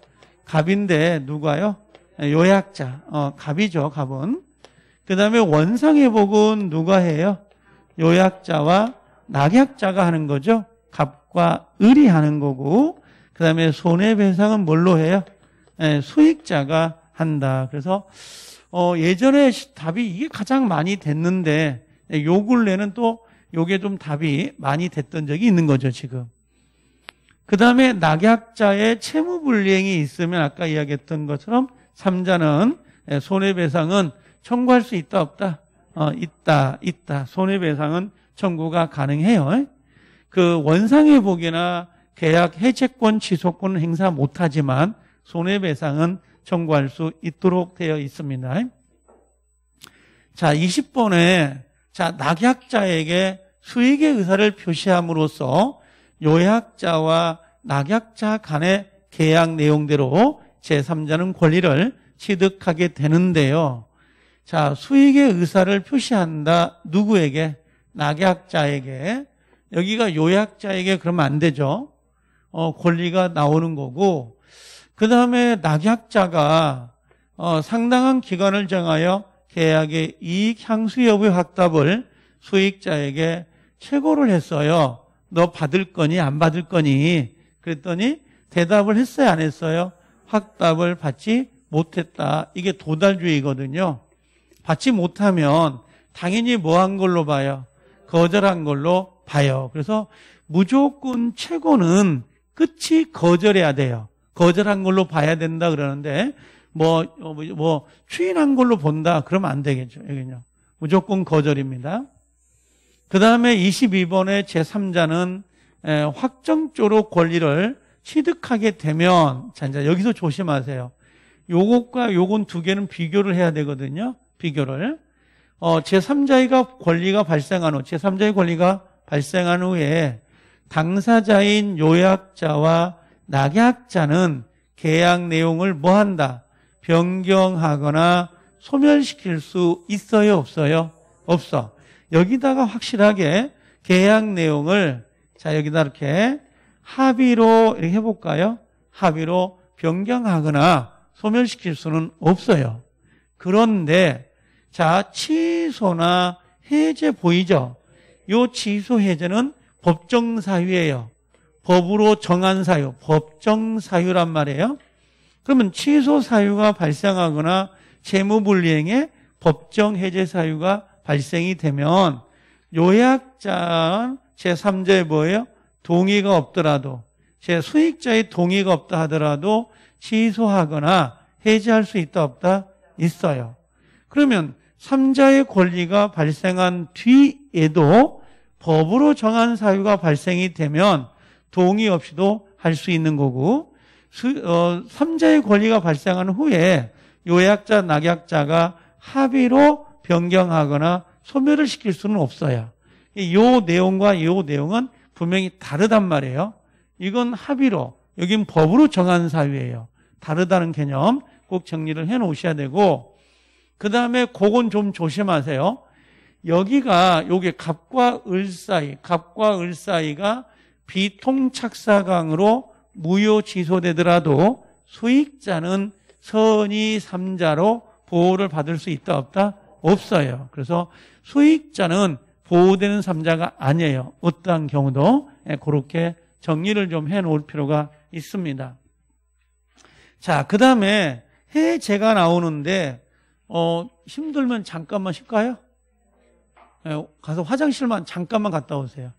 갑인데 누가요? 요약자. 어, 갑이죠, 갑은. 그 다음에 원상회복은 누가 해요? 요약자와 낙약자가 하는 거죠. 갑과 을이 하는 거고, 그 다음에 손해배상은 뭘로 해요? 예, 수익자가 한다. 그래서 어, 예전에 답이 이게 가장 많이 됐는데 예, 요 근래는 또 요게 좀 답이 많이 됐던 적이 있는 거죠, 지금. 그 다음에 낙약자의 채무 불이행이 있으면 아까 이야기했던 것처럼 삼자는 예, 손해배상은 청구할 수 있다 없다 어, 있다 있다 손해배상은 청구가 가능해요. 그 원상회복이나 계약 해제권 취소권은 행사 못하지만 손해배상은 청구할 수 있도록 되어 있습니다. 자, 20번에 자, 낙약자에게 수익의 의사를 표시함으로써 요약자와 낙약자 간의 계약 내용대로 제3자는 권리를 취득하게 되는데요. 자, 수익의 의사를 표시한다. 누구에게? 낙약자에게. 여기가 요약자에게 그러면 안 되죠. 어, 권리가 나오는 거고, 그 다음에 낙약자가 어, 상당한 기간을 정하여 계약의 이익 향수 여부의 확답을 수익자에게 최고를 했어요. 너 받을 거니 안 받을 거니 그랬더니 대답을 했어요 안 했어요? 확답을 받지 못했다. 이게 도달주의거든요. 받지 못하면 당연히 뭐 한 걸로 봐요? 거절한 걸로 봐요. 그래서 무조건 최고는 끝이 거절해야 돼요. 거절한 걸로 봐야 된다 그러는데 뭐, 어, 뭐, 뭐, 추인한 걸로 본다. 그러면 안 되겠죠. 여기요. 무조건 거절입니다. 그 다음에 22번의 제3자는 확정적으로 권리를 취득하게 되면, 자, 이제 여기서 조심하세요. 요것과 요건 두 개는 비교를 해야 되거든요. 비교를. 어, 제3자의가 권리가 발생한 후, 제3자의 권리가 발생한 후에 당사자인 요약자와 낙약자는 계약 내용을 뭐 한다? 변경하거나 소멸시킬 수 있어요, 없어요? 없어. 여기다가 확실하게 계약 내용을 자, 여기다 이렇게 합의로 이렇게 해볼까요? 합의로 변경하거나 소멸시킬 수는 없어요. 그런데 자, 취소나 해제 보이죠? 요 취소 해제는 법정사유예요. 법으로 정한 사유, 법정 사유란 말이에요. 그러면 취소 사유가 발생하거나 채무 불이행에 법정 해제 사유가 발생이 되면 요약자 제3자의 뭐예요? 동의가 없더라도 제 수익자의 동의가 없다 하더라도 취소하거나 해제할수 있다 없다 있어요. 그러면 3자의 권리가 발생한 뒤에도 법으로 정한 사유가 발생이 되면 동의 없이도 할 수 있는 거고 수, 어, 삼자의 권리가 발생한 후에 요약자, 낙약자가 합의로 변경하거나 소멸을 시킬 수는 없어요. 이 내용과 이 내용은 분명히 다르단 말이에요. 이건 합의로, 여긴 법으로 정한 사유예요. 다르다는 개념 꼭 정리를 해 놓으셔야 되고, 그 다음에 그건 좀 조심하세요. 여기가, 요게 갑과 을 사이, 갑과 을 사이가 비통착사강으로 무효 취소되더라도 수익자는 선의 3자로 보호를 받을 수 있다 없다? 없어요. 그래서 수익자는 보호되는 3자가 아니에요. 어떠한 경우도 예, 그렇게 정리를 좀 해놓을 필요가 있습니다. 자, 그 다음에 해제가 나오는데 어, 힘들면 잠깐만 쉴까요? 예, 가서 화장실만 잠깐만 갔다 오세요.